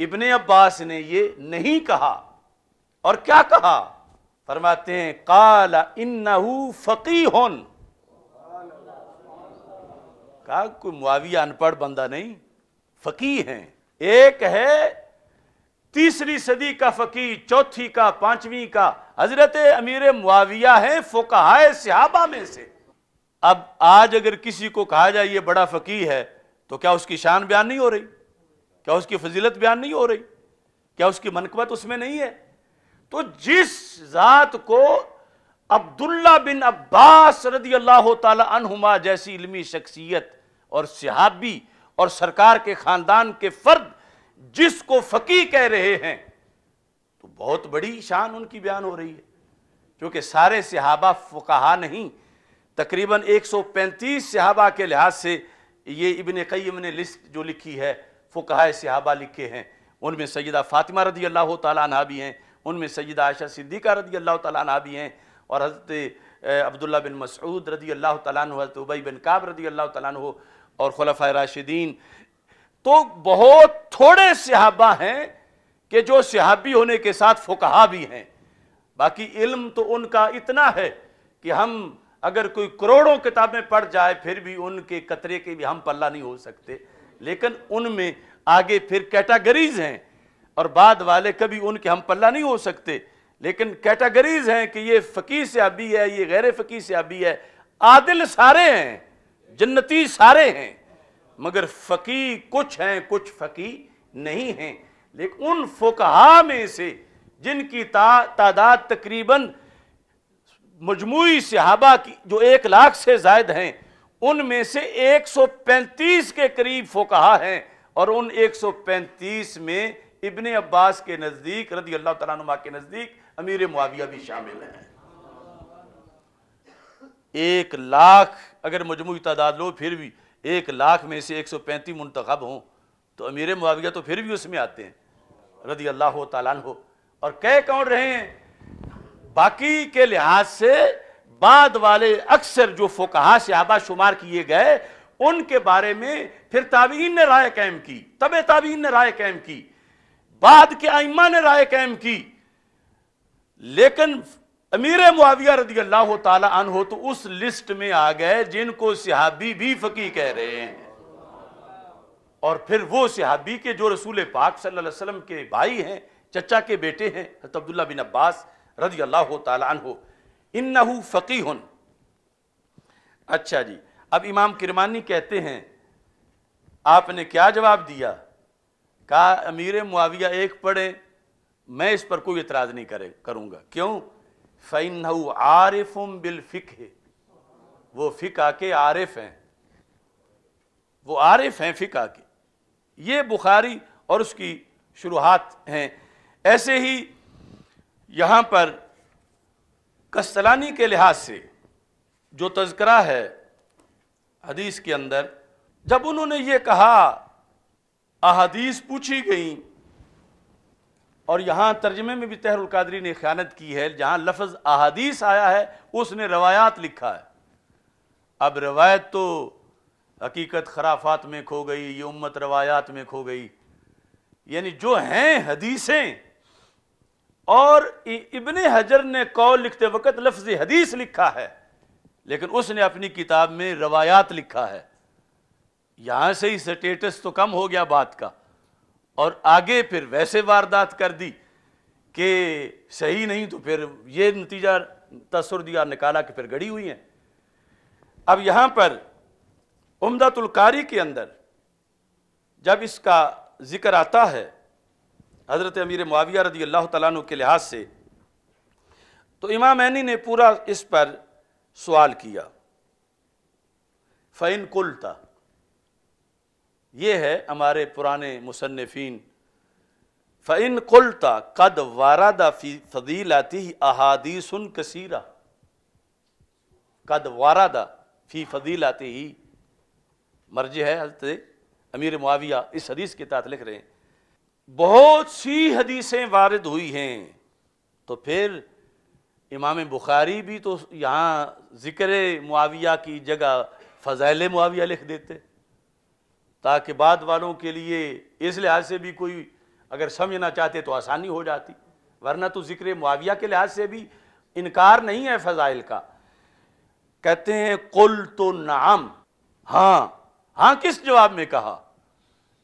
इबन अब्बास ने ये नहीं कहा और क्या कहा फरमाते हैं काला इन्नहू फकी होन कहा कोई मुआविया अनपढ़ बंदा नहीं फकी हैं एक है तीसरी सदी का फकी चौथी का पांचवी का हजरत अमीर मुआविया है फोकाए सिहाबा में से अब आज अगर किसी को कहा जाए ये बड़ा फकी है तो क्या उसकी शान बयान नहीं हो रही क्या उसकी फजीलत बयान नहीं हो रही क्या उसकी मनकबत उसमें नहीं है तो जिस ज़ात को अब्दुल्ला बिन अब्बास रदी अल्लाह तुमा जैसी इलमी शख्सियत और सिहाबी और सरकार के ख़ानदान के फ़र्द जिसको फ़की कह रहे हैं तो बहुत बड़ी शान उनकी बयान हो रही है क्योंकि सारे सिहाबा फ़ुकाहा नहीं तकरीबन 135 सिहाबा के लिहाज से ये इबन कईम ने लिस्ट जो लिखी है फ़ुकाय सहाबा लिखे हैं उनमें सैदा फ़ातिमा रदी अल्लाह तला भी हैं उनमें सैदा आयशा सिद्दीक़ा रदी अल्लाह तला भी हैं और हज़रत अब्दुल्ला बिन मसूद रदी अल्लाह तजरत उबई बिन काब रदी अल्लाह हो और खलफ़ राशिदीन तो बहुत थोड़े सहाबा हैं कि जो सिहाबी होने के साथ फ़ुकहा भी हैं बाकी इल्म तो उनका इतना है कि हम अगर कोई करोड़ों किताबें पढ़ जाए फिर भी उनके कतरे के भी हम पल्ला नहीं हो सकते लेकिन उनमें आगे फिर कैटागरीज हैं और बाद वाले कभी उनके हम पल्ला नहीं हो सकते लेकिन कैटागरीज हैं कि ये फ़कीर से आबी है ये गैर फ़कीर से आबी है आदिल सारे हैं जन्नती सारे हैं मगर फ़की कुछ हैं कुछ फ़की नहीं हैं लेकिन उन फोकहा में से जिनकी ता, तादाद तकरीबन मजमू सहाबा की जो एक लाख से जायद हैं उनमें से 135 के करीब फोकहा हैं और उन 135 में इबन अब्बास के नज़दीक रदी अल्लाह तला के नज़दीक अमीर मुआविया भी शामिल हैं एक लाख अगर मजमू तादाद लो फिर भी एक लाख में से एक सौ पैंतीस मुंतखब हों तो अमीर मुआविया तो फिर भी उसमें आते हैं रदी अल्लाह हो और कह कौन रहे हैं बाकी के लिहाज से बाद वाले अक्सर जो फोकहा सहाबा शुमार किए गए उनके बारे में फिर ताबीन ने राय कैम की तब ताबीन ने राय कैम की बाद के आइमा ने राय कैम की लेकिन अमीर मुआविया रदी अल्लाह तन हो तो उस लिस्ट में आ गए जिनको सिहाबी भी फकी कह रहे हैं और फिर वो सिहाबी के जो रसूल पाक सल्लल्लाहु के भाई हैं चचा के बेटे हैं हजरत अब्दुल्ला बिन अब्बास रदी अल्लाह तन हो इन नहू फ़की अच्छा जी अब इमाम किरमानी कहते हैं आपने क्या जवाब दिया कहा अमीर मुआविया एक पढ़े मैं इस पर कोई इतराज़ नहीं करे करूँगा क्यों फ़ैन नहू आरिफ़ुम बिल फ़िक वो फ़िक आके आरिफ हैं वो आरिफ हैं फ़िक आके ये बुखारी और उसकी शुरुआत हैं ऐसे ही यहाँ पर कसलानी के लिहाज से जो तस्करा है हदीस के अंदर जब उन्होंने ये कहा अहदीस पूछी गई और यहाँ तर्जमे में भी तहरुल कादरी ने ख्यानत की है जहाँ लफ्ज़ अहदीस आया है उसने रवायात लिखा है अब रवायत तो हकीकत खराफात में खो गई ये उम्मत रवायात में खो गई यानी जो हैं हदीसें और इबन हजर ने कौल लिखते वक्त लफ्ज हदीस लिखा है लेकिन उसने अपनी किताब में रवायात लिखा है यहां से ही स्टेटस तो कम हो गया बात का और आगे फिर वैसे वारदात कर दी कि सही नहीं तो फिर ये नतीजा तसर दिया निकाला कि फिर गड़ी हुई है अब यहाँ पर उमदातुल्कारी के अंदर जब इसका जिक्र आता है हज़रत अमीर माविया रदी अल्लाह तु के लिहाज से तो इमाम ऐनी ने पूरा इस पर सवाल किया फ़ैन कुलता ये है हमारे पुराने मुसनफिन फ़ैन कुलता कद वारदा फी फदीलाती अहादीसन कसीरा कद वारदा फ़ी आती ही मर्ज है हजरत अमीर मुआविया इस हदीस के तहत लिख रहे हैं बहुत सी हदीसें वारद हुई हैं तो फिर इमाम बुखारी भी तो यहाँ ज़िक्र मुआविया की जगह फ़जाइल मुआविया लिख देते ताकि बाद वालों के लिए इस लिहाज से भी कोई अगर समझना चाहते तो आसानी हो जाती वरना तो ज़िक्र मुआविया के लिहाज से भी इनकार नहीं है फ़ज़ाइल का कहते हैं कुल तो नाम हाँ हाँ किस जवाब में कहा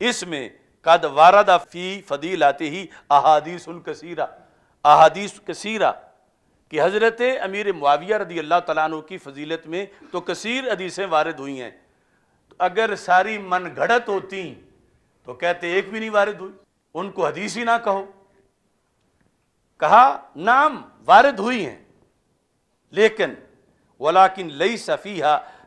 इसमें कद वारद फ़ी फ़दील आते ही अहादीसरा अहादीस कसीरा कि हज़रत अमीर मुआविया रदी अल्लाह तु की फजीलत में तो कसीर अदीसें वारद हुई हैं तो अगर सारी मन घड़त होती तो कहते एक भी नहीं वारद हुई उनको हदीस ही ना कहो कहा नाम वारद हुई हैं लेकिन वलाकिन लई सफ़ी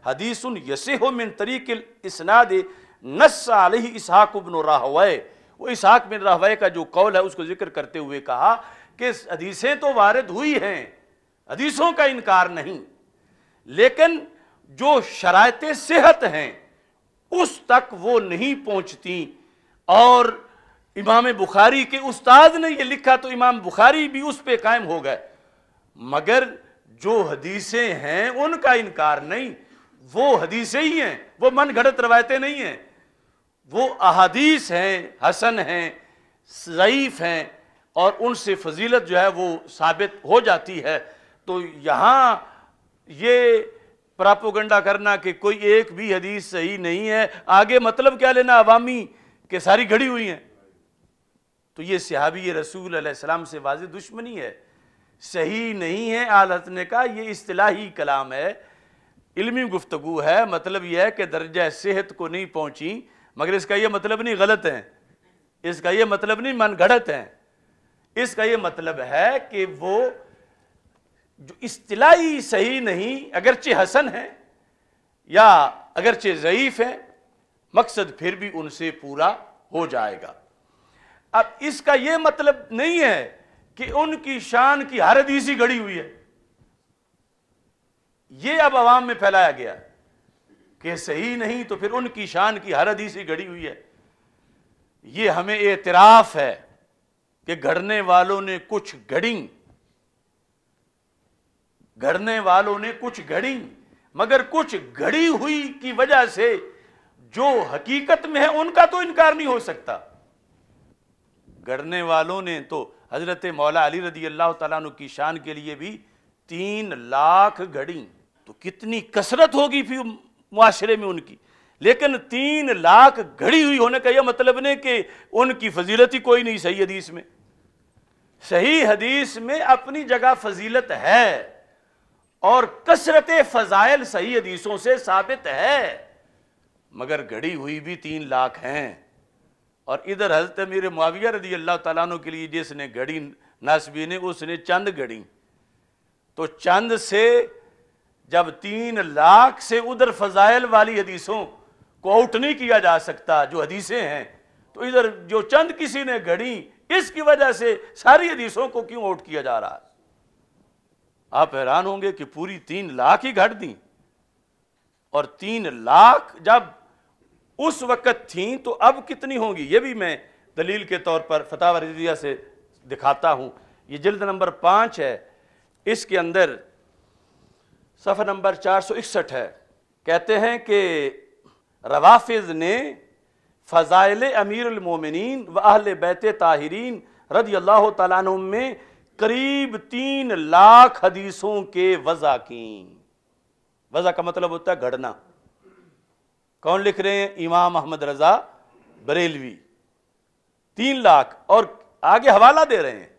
हदीस यसे हो मिन तरीक़ इसनाद नस्सा अलही इसहाक उबन वो इसहाक बिन राहवाए का जो कौल है उसको जिक्र करते हुए कहा कि हदीसें तो वारद हुई हैं हदीसों का इनकार नहीं लेकिन जो शरात सेहत हैं उस तक वो नहीं पहुँचती और इमाम बुखारी के उस्ताद ने ये लिखा तो इमाम बुखारी भी उस पर कायम हो गए मगर जो हदीसें हैं उनका इनकार नहीं वो हदीसें ही हैं वो मन घड़त रवायतें नहीं हैं वो अहादीस हैं हसन हैं ज़यीफ़ हैं और उनसे फजीलत जो है वो साबित हो जाती है तो यहाँ ये प्रापोगंडा करना कि कोई एक भी हदीस सही नहीं है आगे मतलब क्या लेना अवामी के सारी घड़ी हुई हैं तो ये सहाबी रसूल अलैहिस्सलाम से वाज दुश्मनी है सही नहीं है आलत ने कहा यह इतलाही कलाम है इल्मी गुफ्तु है मतलब यह है कि दर्जा सेहत को नहीं पहुँची मगर इसका यह मतलब नहीं गलत है इसका यह मतलब नहीं मन गढ़त है इसका यह मतलब है कि वो जो इस्तलाई सही नहीं अगरचे हसन है या अगरचे ज़यीफ़ हैं मकसद फिर भी उनसे पूरा हो जाएगा अब इसका यह मतलब नहीं है कि उनकी शान की हर हदीसी गड़ी हुई है यह अब आवाम में फैलाया गया है कि सही नहीं तो फिर उनकी शान की हर हदीसी घड़ी हुई है ये हमें एतराफ़ है कि घड़ने वालों ने कुछ घड़ी घड़ने वालों ने कुछ घड़ी मगर कुछ घड़ी हुई की वजह से जो हकीकत में है उनका तो इनकार नहीं हो सकता घड़ने वालों ने तो हजरत मौला अली रदी अल्लाह तु की शान के लिए भी तीन लाख घड़ी तो कितनी कसरत होगी फिर माशरे में उनकी लेकिन तीन लाख घड़ी हुई होने का यह मतलब नहीं कि उनकी फजीलत ही कोई नहीं सही हदीस में सही हदीस में अपनी जगह फजीलत है और कसरत फजाइल सही हदीसों से साबित है मगर घड़ी हुई भी तीन लाख हैं और इधर हजरत मेरे माविया रदी अल्लाह तु के लिए जिसने घड़ी नासबी ने उसने चंद घड़ी तो चंद से जब तीन लाख से उधर फजाइल वाली हदीसों को आउट नहीं किया जा सकता जो हदीसें हैं तो इधर जो चंद किसी ने घड़ी इसकी वजह से सारी हदीसों को क्यों आउट किया जा रहा है आप हैरान होंगे कि पूरी तीन लाख ही घट दी और तीन लाख जब उस वक़्त थी तो अब कितनी होंगी ये भी मैं दलील के तौर पर फतावरिया से दिखाता हूं ये जिल्द नंबर पांच है इसके अंदर सफर नंबर चार सौ इकसठ है कहते हैं कि रवाफिज ने फ़ज़ाइल अमीरमिन व अहल बैत ताहरीन रदी अल्लाह तुम में करीब तीन लाख हदीसों के वज़ा की वज़ा का मतलब होता है घड़ना कौन लिख रहे हैं इमाम अहमद रज़ा बरेलवी तीन लाख और आगे हवाला दे रहे हैं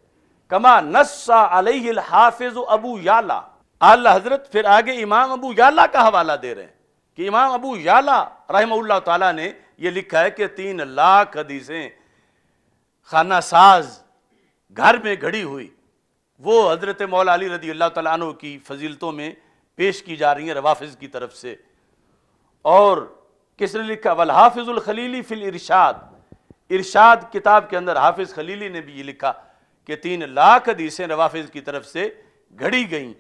कमा नस्सा अलहिल हाफिज अबू याला आला हजरत फिर आगे इमाम अबू याला का हवाला दे रहे हैं कि इमाम अबू याला रहमल्ला तला ने यह लिखा है कि तीन लाख हदीसें खाना साज घर में घड़ी हुई वो हजरत मौला अली रदी अल्लाह तु की फजीलतों में पेश की जा रही हैं रवाफिज की तरफ से और किसने लिखा वल हाफिजुल खलीली फिल इरशाद इरशाद किताब के अंदर हाफिज खलीली ने भी ये लिखा कि तीन लाख हदीसें रवाफिज की तरफ से घड़ी गईं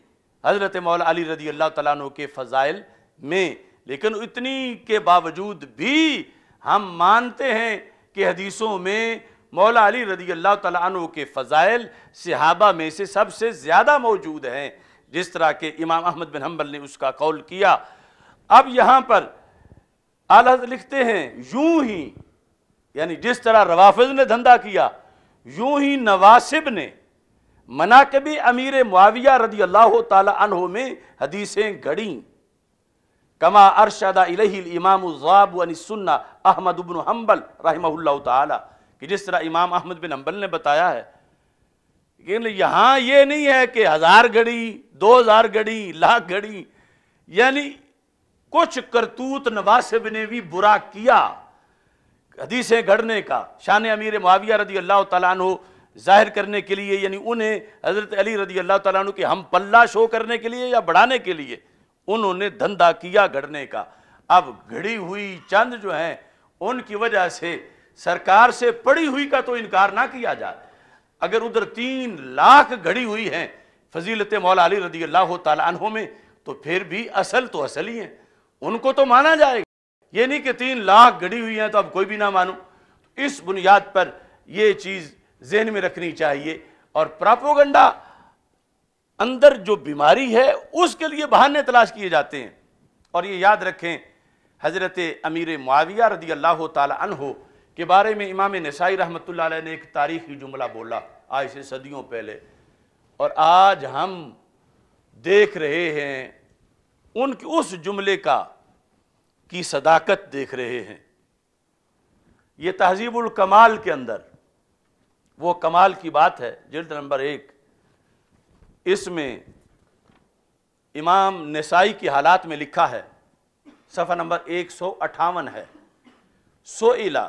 हज़रत मौला अली रदी अल्लाह तु के फ़ज़ाइल में लेकिन इतनी के बावजूद भी हम मानते हैं कि हदीसों में मौला अली रदी अल्लाह तु के फ़ज़ाइल सहाबा में से सबसे ज़्यादा मौजूद हैं जिस तरह के इमाम अहमद बिन हम्बल ने उसका कौल किया अब यहाँ पर आल लिखते हैं यूं ही यानी जिस तरह रवाफिज ने धंधा किया यूं ही नवासिब ने मनाकब अमीर मुआविया रदी अल्लाह तहो में हदीसें गढ़ी कमा अरशदा सुन्ना अहमद उबन हम्बल रहा कि जिस तरह इमाम अहमद बिन हम्बल ने बताया है लेकिन यहाँ ये नहीं है कि हज़ार घड़ी दो हज़ार घड़ी लाख घड़ी यानी कुछ करतूत नवासिब ने भी बुरा किया हदीसें गढ़ने का शान अमीर मुआविया रदी अल्लाह तु जाहिर करने के लिए यानी उन्हें हज़रत अली रदी अल्लाह तु के हम पल्ला शो करने के लिए या बढ़ाने के लिए उन्होंने धंधा किया घड़ने का अब घड़ी हुई चंद जो हैं उनकी वजह से सरकार से पड़ी हुई का तो इनकार ना किया जाए अगर उधर तीन लाख घड़ी हुई हैं फजीलत मौला अली रजी अल्लाह तु में तो फिर भी असल तो असल ही हैं उनको तो माना जाएगा ये नहीं कि तीन लाख घड़ी हुई हैं तो अब कोई भी ना मानूँ इस बुनियाद पर यह चीज़ जहन में रखनी चाहिए और प्रापोगंडा अंदर जो बीमारी है उसके लिए बहाने तलाश किए जाते हैं और ये याद रखें हज़रत अमीर माविया रदी अल्लाह तहो के बारे में इमाम नसाई रहमत ने एक तारीखी जुमला बोला आज से सदियों पहले और आज हम देख रहे हैं उनके उस जुमले का की सदाकत देख रहे हैं ये तहजीबुल कमाल के अंदर वो कमाल की बात है जिल्द नंबर एक इसमें इमाम नेसाई की हालात में लिखा है सफ़ा नंबर एक सौ अठावन है सोइला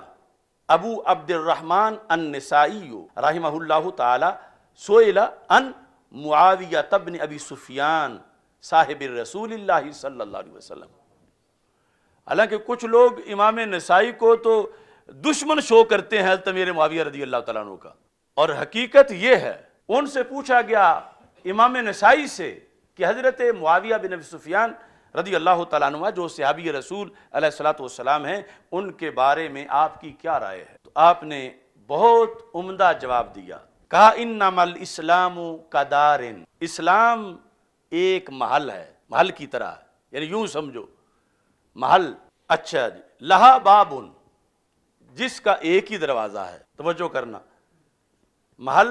अबू अब्दुलरहमान अन नसाई राहिमहुल्ला ताला सोइला अन मुआविया तबन अबी सुफियान साहिब रसूल सल्ला वसलम हालांकि कुछ लोग इमाम नसाई को तो दुश्मन शो करते हैं तमीर माविया रजी अल्लाह तु का और हकीकत यह है उनसे पूछा गया इमाम नसाई से कि हज़रत मुआविया बिन सुफियान रदी अल्लाह तुआ जो सहाबी रसूल सलाम हैं उनके बारे में आपकी क्या राय है तो आपने बहुत उम्दा जवाब दिया कहा इन नमल इस्लाम का दार इस्लाम एक महल है महल की तरह यानी यूं समझो महल अच्छा जी लहा बाबुन जिसका एक ही दरवाज़ा है तवज्जो करना महल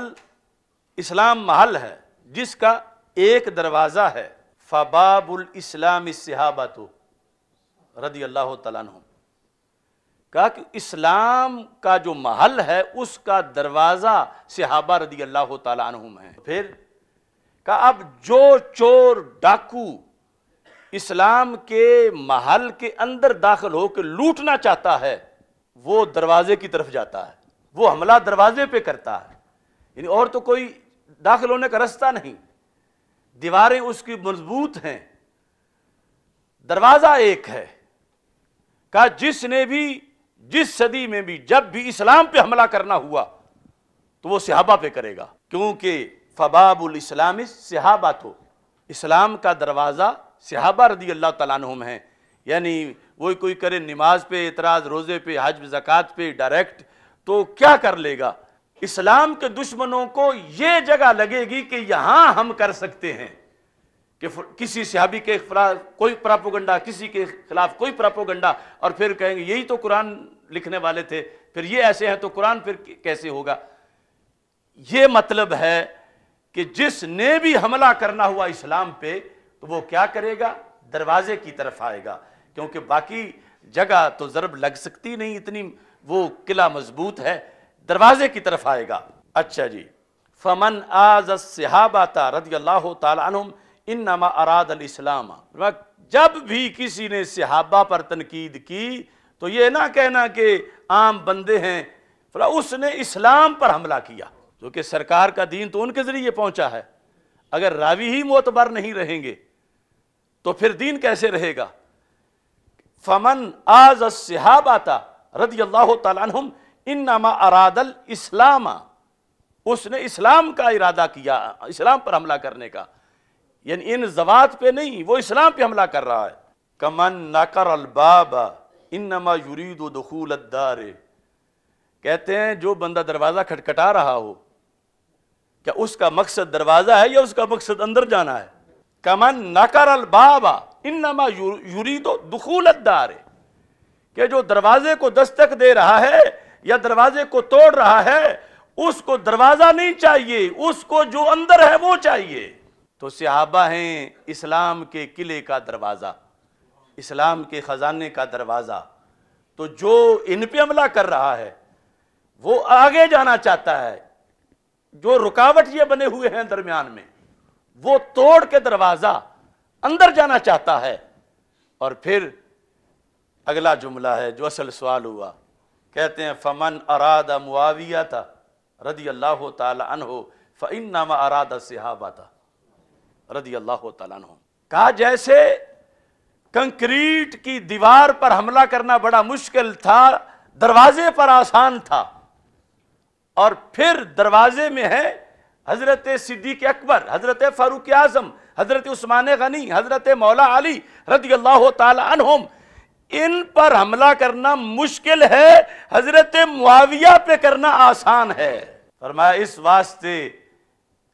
इस्लाम महल है जिसका एक दरवाज़ा है फ़बाबुल इस्लाम तो रदी अल्लाह तला कहा कि इस्लाम का जो महल है उसका दरवाज़ा सिहाबा रदी अल्लाह तुम है फिर कहा अब जो चोर डाकू इस्लाम के महल के अंदर दाखिल होकर लूटना चाहता है वो दरवाजे की तरफ जाता है वो हमला दरवाजे पे करता है यानी और तो कोई दाखिल होने का रास्ता नहीं दीवारें उसकी मजबूत हैं दरवाज़ा एक है का जिसने भी जिस सदी में भी जब भी इस्लाम पे हमला करना हुआ तो वो सिहाबा पे करेगा क्योंकि फबाबुल इस्लाम सिहाबा तो इस्लाम का दरवाज़ा सिहाबा रदी अल्लाह तला है यानी वही कोई करे नमाज पे इतराज़ रोज़े पे हज ज़क़़त पे डायरेक्ट तो क्या कर लेगा इस्लाम के दुश्मनों को ये जगह लगेगी कि यहाँ हम कर सकते हैं कि किसी सहाबी के खिलाफ कोई प्रापोगंडा किसी के खिलाफ कोई प्रापोगंडा और फिर कहेंगे यही तो कुरान लिखने वाले थे फिर ये ऐसे हैं तो कुरान फिर कैसे होगा ये मतलब है कि जिसने भी हमला करना हुआ इस्लाम पे तो वो क्या करेगा दरवाजे की तरफ आएगा क्योंकि बाकी जगह तो ज़रब लग सकती नहीं इतनी वो किला मजबूत है दरवाजे की तरफ आएगा अच्छा जी फमन आज सिहाबाता रद्ला अल्लाह तुम इन नमा अराद इस्लाम जब भी किसी ने सिहाबा पर तनकीद की तो ये ना कहना कि आम बंदे हैं फला उसने इस्लाम पर हमला किया क्योंकि तो सरकार का दीन तो उनके ज़रिए पहुंचा है अगर रावी ही मोतबर नहीं रहेंगे तो फिर दीन कैसे रहेगा फमन आज सिहाबाता रदी अल्लाह तुम इन नामा अरादल इस्लामा उसने इस्लाम का इरादा किया इस्लाम पर हमला करने का यानी इन जवात पे नहीं वो इस्लाम पे हमला कर रहा है कमन नकर अलबाबा इन नमा युरीद दखूल दारे कहते हैं जो बंदा दरवाज़ा खटखटा रहा हो क्या उसका मकसद दरवाज़ा है या उसका मकसद अंदर जाना है कमन नकर अलबाबा इन नमा दार है कि जो दरवाजे को दस्तक दे रहा है या दरवाजे को तोड़ रहा है उसको दरवाजा नहीं चाहिए उसको जो अंदर है वो चाहिए तो सिहाबा हैं इस्लाम के किले का दरवाज़ा इस्लाम के ख़जाने का दरवाज़ा तो जो इन पे हमला कर रहा है वो आगे जाना चाहता है जो रुकावट ये बने हुए हैं दरमियान में वो तोड़ के दरवाज़ा अंदर जाना चाहता है और फिर अगला जुमला है जो असल सवाल हुआ कहते हैं फमन अरादा मुआविया था रदी अल्लाह तन हो फ़िन नामा अरादा सिहाबा था रदी अल्लाह तन हो कहा जैसे कंक्रीट की दीवार पर हमला करना बड़ा मुश्किल था दरवाजे पर आसान था और फिर दरवाजे में है हज़रत सिद्दीक अकबर हज़रत फ़ारूक आज़म हज़रत उस्मान गनी हज़रत मौला अली रदी अल्लाह तहम इन पर हमला करना मुश्किल है हज़रत मुआविया पे करना आसान है और मैं इस वास्ते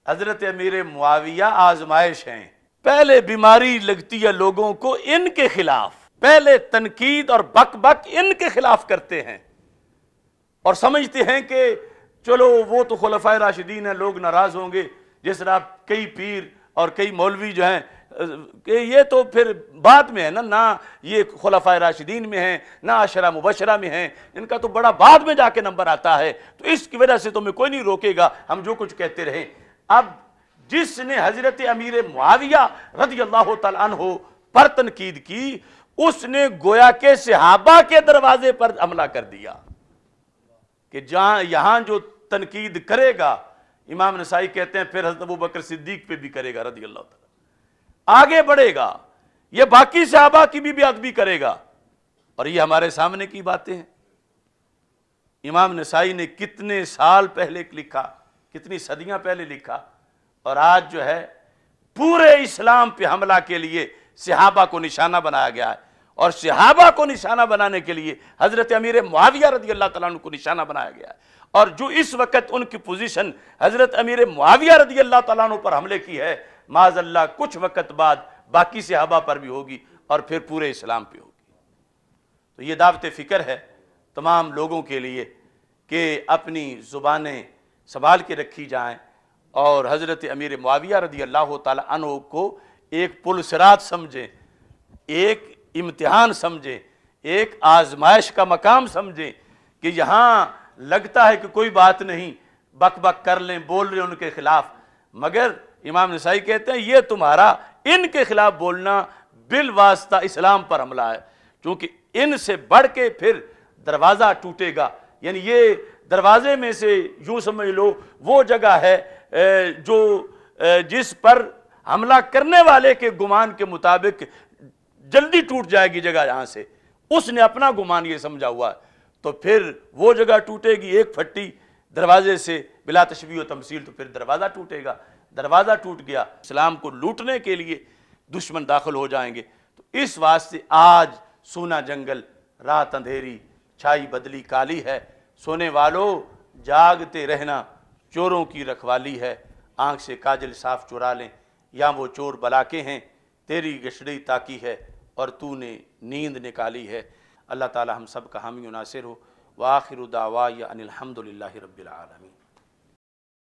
हज़रत अमीर मुआविया आजमाइश हैं पहले बीमारी लगती है लोगों को इनके खिलाफ पहले तनकीद और बक बक इनके खिलाफ करते हैं और समझते हैं कि चलो वो तो खलफा राशिदीन है लोग नाराज़ होंगे जिस तरह कई पीर और कई मौलवी जो हैं कि ये तो फिर बाद में है ना ना ये खुलाफा राशिदीन में है ना आशरा मुबशरा में है इनका तो बड़ा बाद में जाके नंबर आता है तो इसकी वजह से तुम्हें तो कोई नहीं रोकेगा हम जो कुछ कहते रहें अब जिसने हजरत अमीर मुआविया रदी अल्लाह तहो पर तनकीद की उसने गोया के सहाबा के दरवाजे पर हमला कर दिया कि जहां यहां जो तनकीद करेगा इमाम नसाई कहते हैं फिर हजरत अबू बकर सिद्दीक पे भी करेगा रदी अल्लाह आगे बढ़ेगा ये बाकी साहबा की भी भी करेगा और ये हमारे सामने की बातें हैं इमाम नसाई ने कितने साल पहले लिखा कितनी सदियां पहले लिखा और आज जो है पूरे इस्लाम पे हमला के लिए सिहाबा को निशाना बनाया गया है और सिहाबा को निशाना बनाने के लिए हजरत अमीर मुआविया रदी अल्लाह तु को निशाना बनाया गया है और जो इस वक्त उनकी पोजीशन हज़रत अमीर मुआविया रदी अल्लाह तु पर हमले की है माजल्ला कुछ वक्त बाद बाकी हवा पर भी होगी और फिर पूरे इस्लाम पर होगी तो ये दावत फ़िक्र है तमाम लोगों के लिए कि अपनी ज़ुबानें संभाल के रखी जाएँ और हज़रत अमीर मुआविया रदी अल्लाह तु को एक पुलसरात समझें एक इम्तहान समझें एक आजमाइश का मकाम समझें कि यहाँ लगता है कि कोई बात नहीं बक बक कर लें बोल रहे उनके खिलाफ मगर इमाम नसाई कहते हैं ये तुम्हारा इनके खिलाफ बोलना बिल वास्ता इस्लाम पर हमला है क्योंकि इनसे बढ़ के फिर दरवाज़ा टूटेगा यानी ये दरवाजे में से यूँ समझ लो वो जगह है जो जिस पर हमला करने वाले के गुमान के मुताबिक जल्दी टूट जाएगी जगह यहाँ से उसने अपना गुमान ये समझा हुआ है तो फिर वो जगह टूटेगी एक फट्टी दरवाजे से बिला तशबी व तमसील तो फिर दरवाज़ा टूटेगा दरवाज़ा टूट गया इस्लाम को लूटने के लिए दुश्मन दाखिल हो जाएंगे तो इस वास्ते आज सोना जंगल रात अंधेरी छाई बदली काली है सोने वालों जागते रहना चोरों की रखवाली है आंख से काजल साफ चुरा लें या वो चोर बलाके हैं तेरी गशड़ी ताकी है और तूने नींद निकाली है अल्लाह ताली हम सब का हामी नासिर हो वाखिर दावा या अनिलहमदिल्ला रबालमीन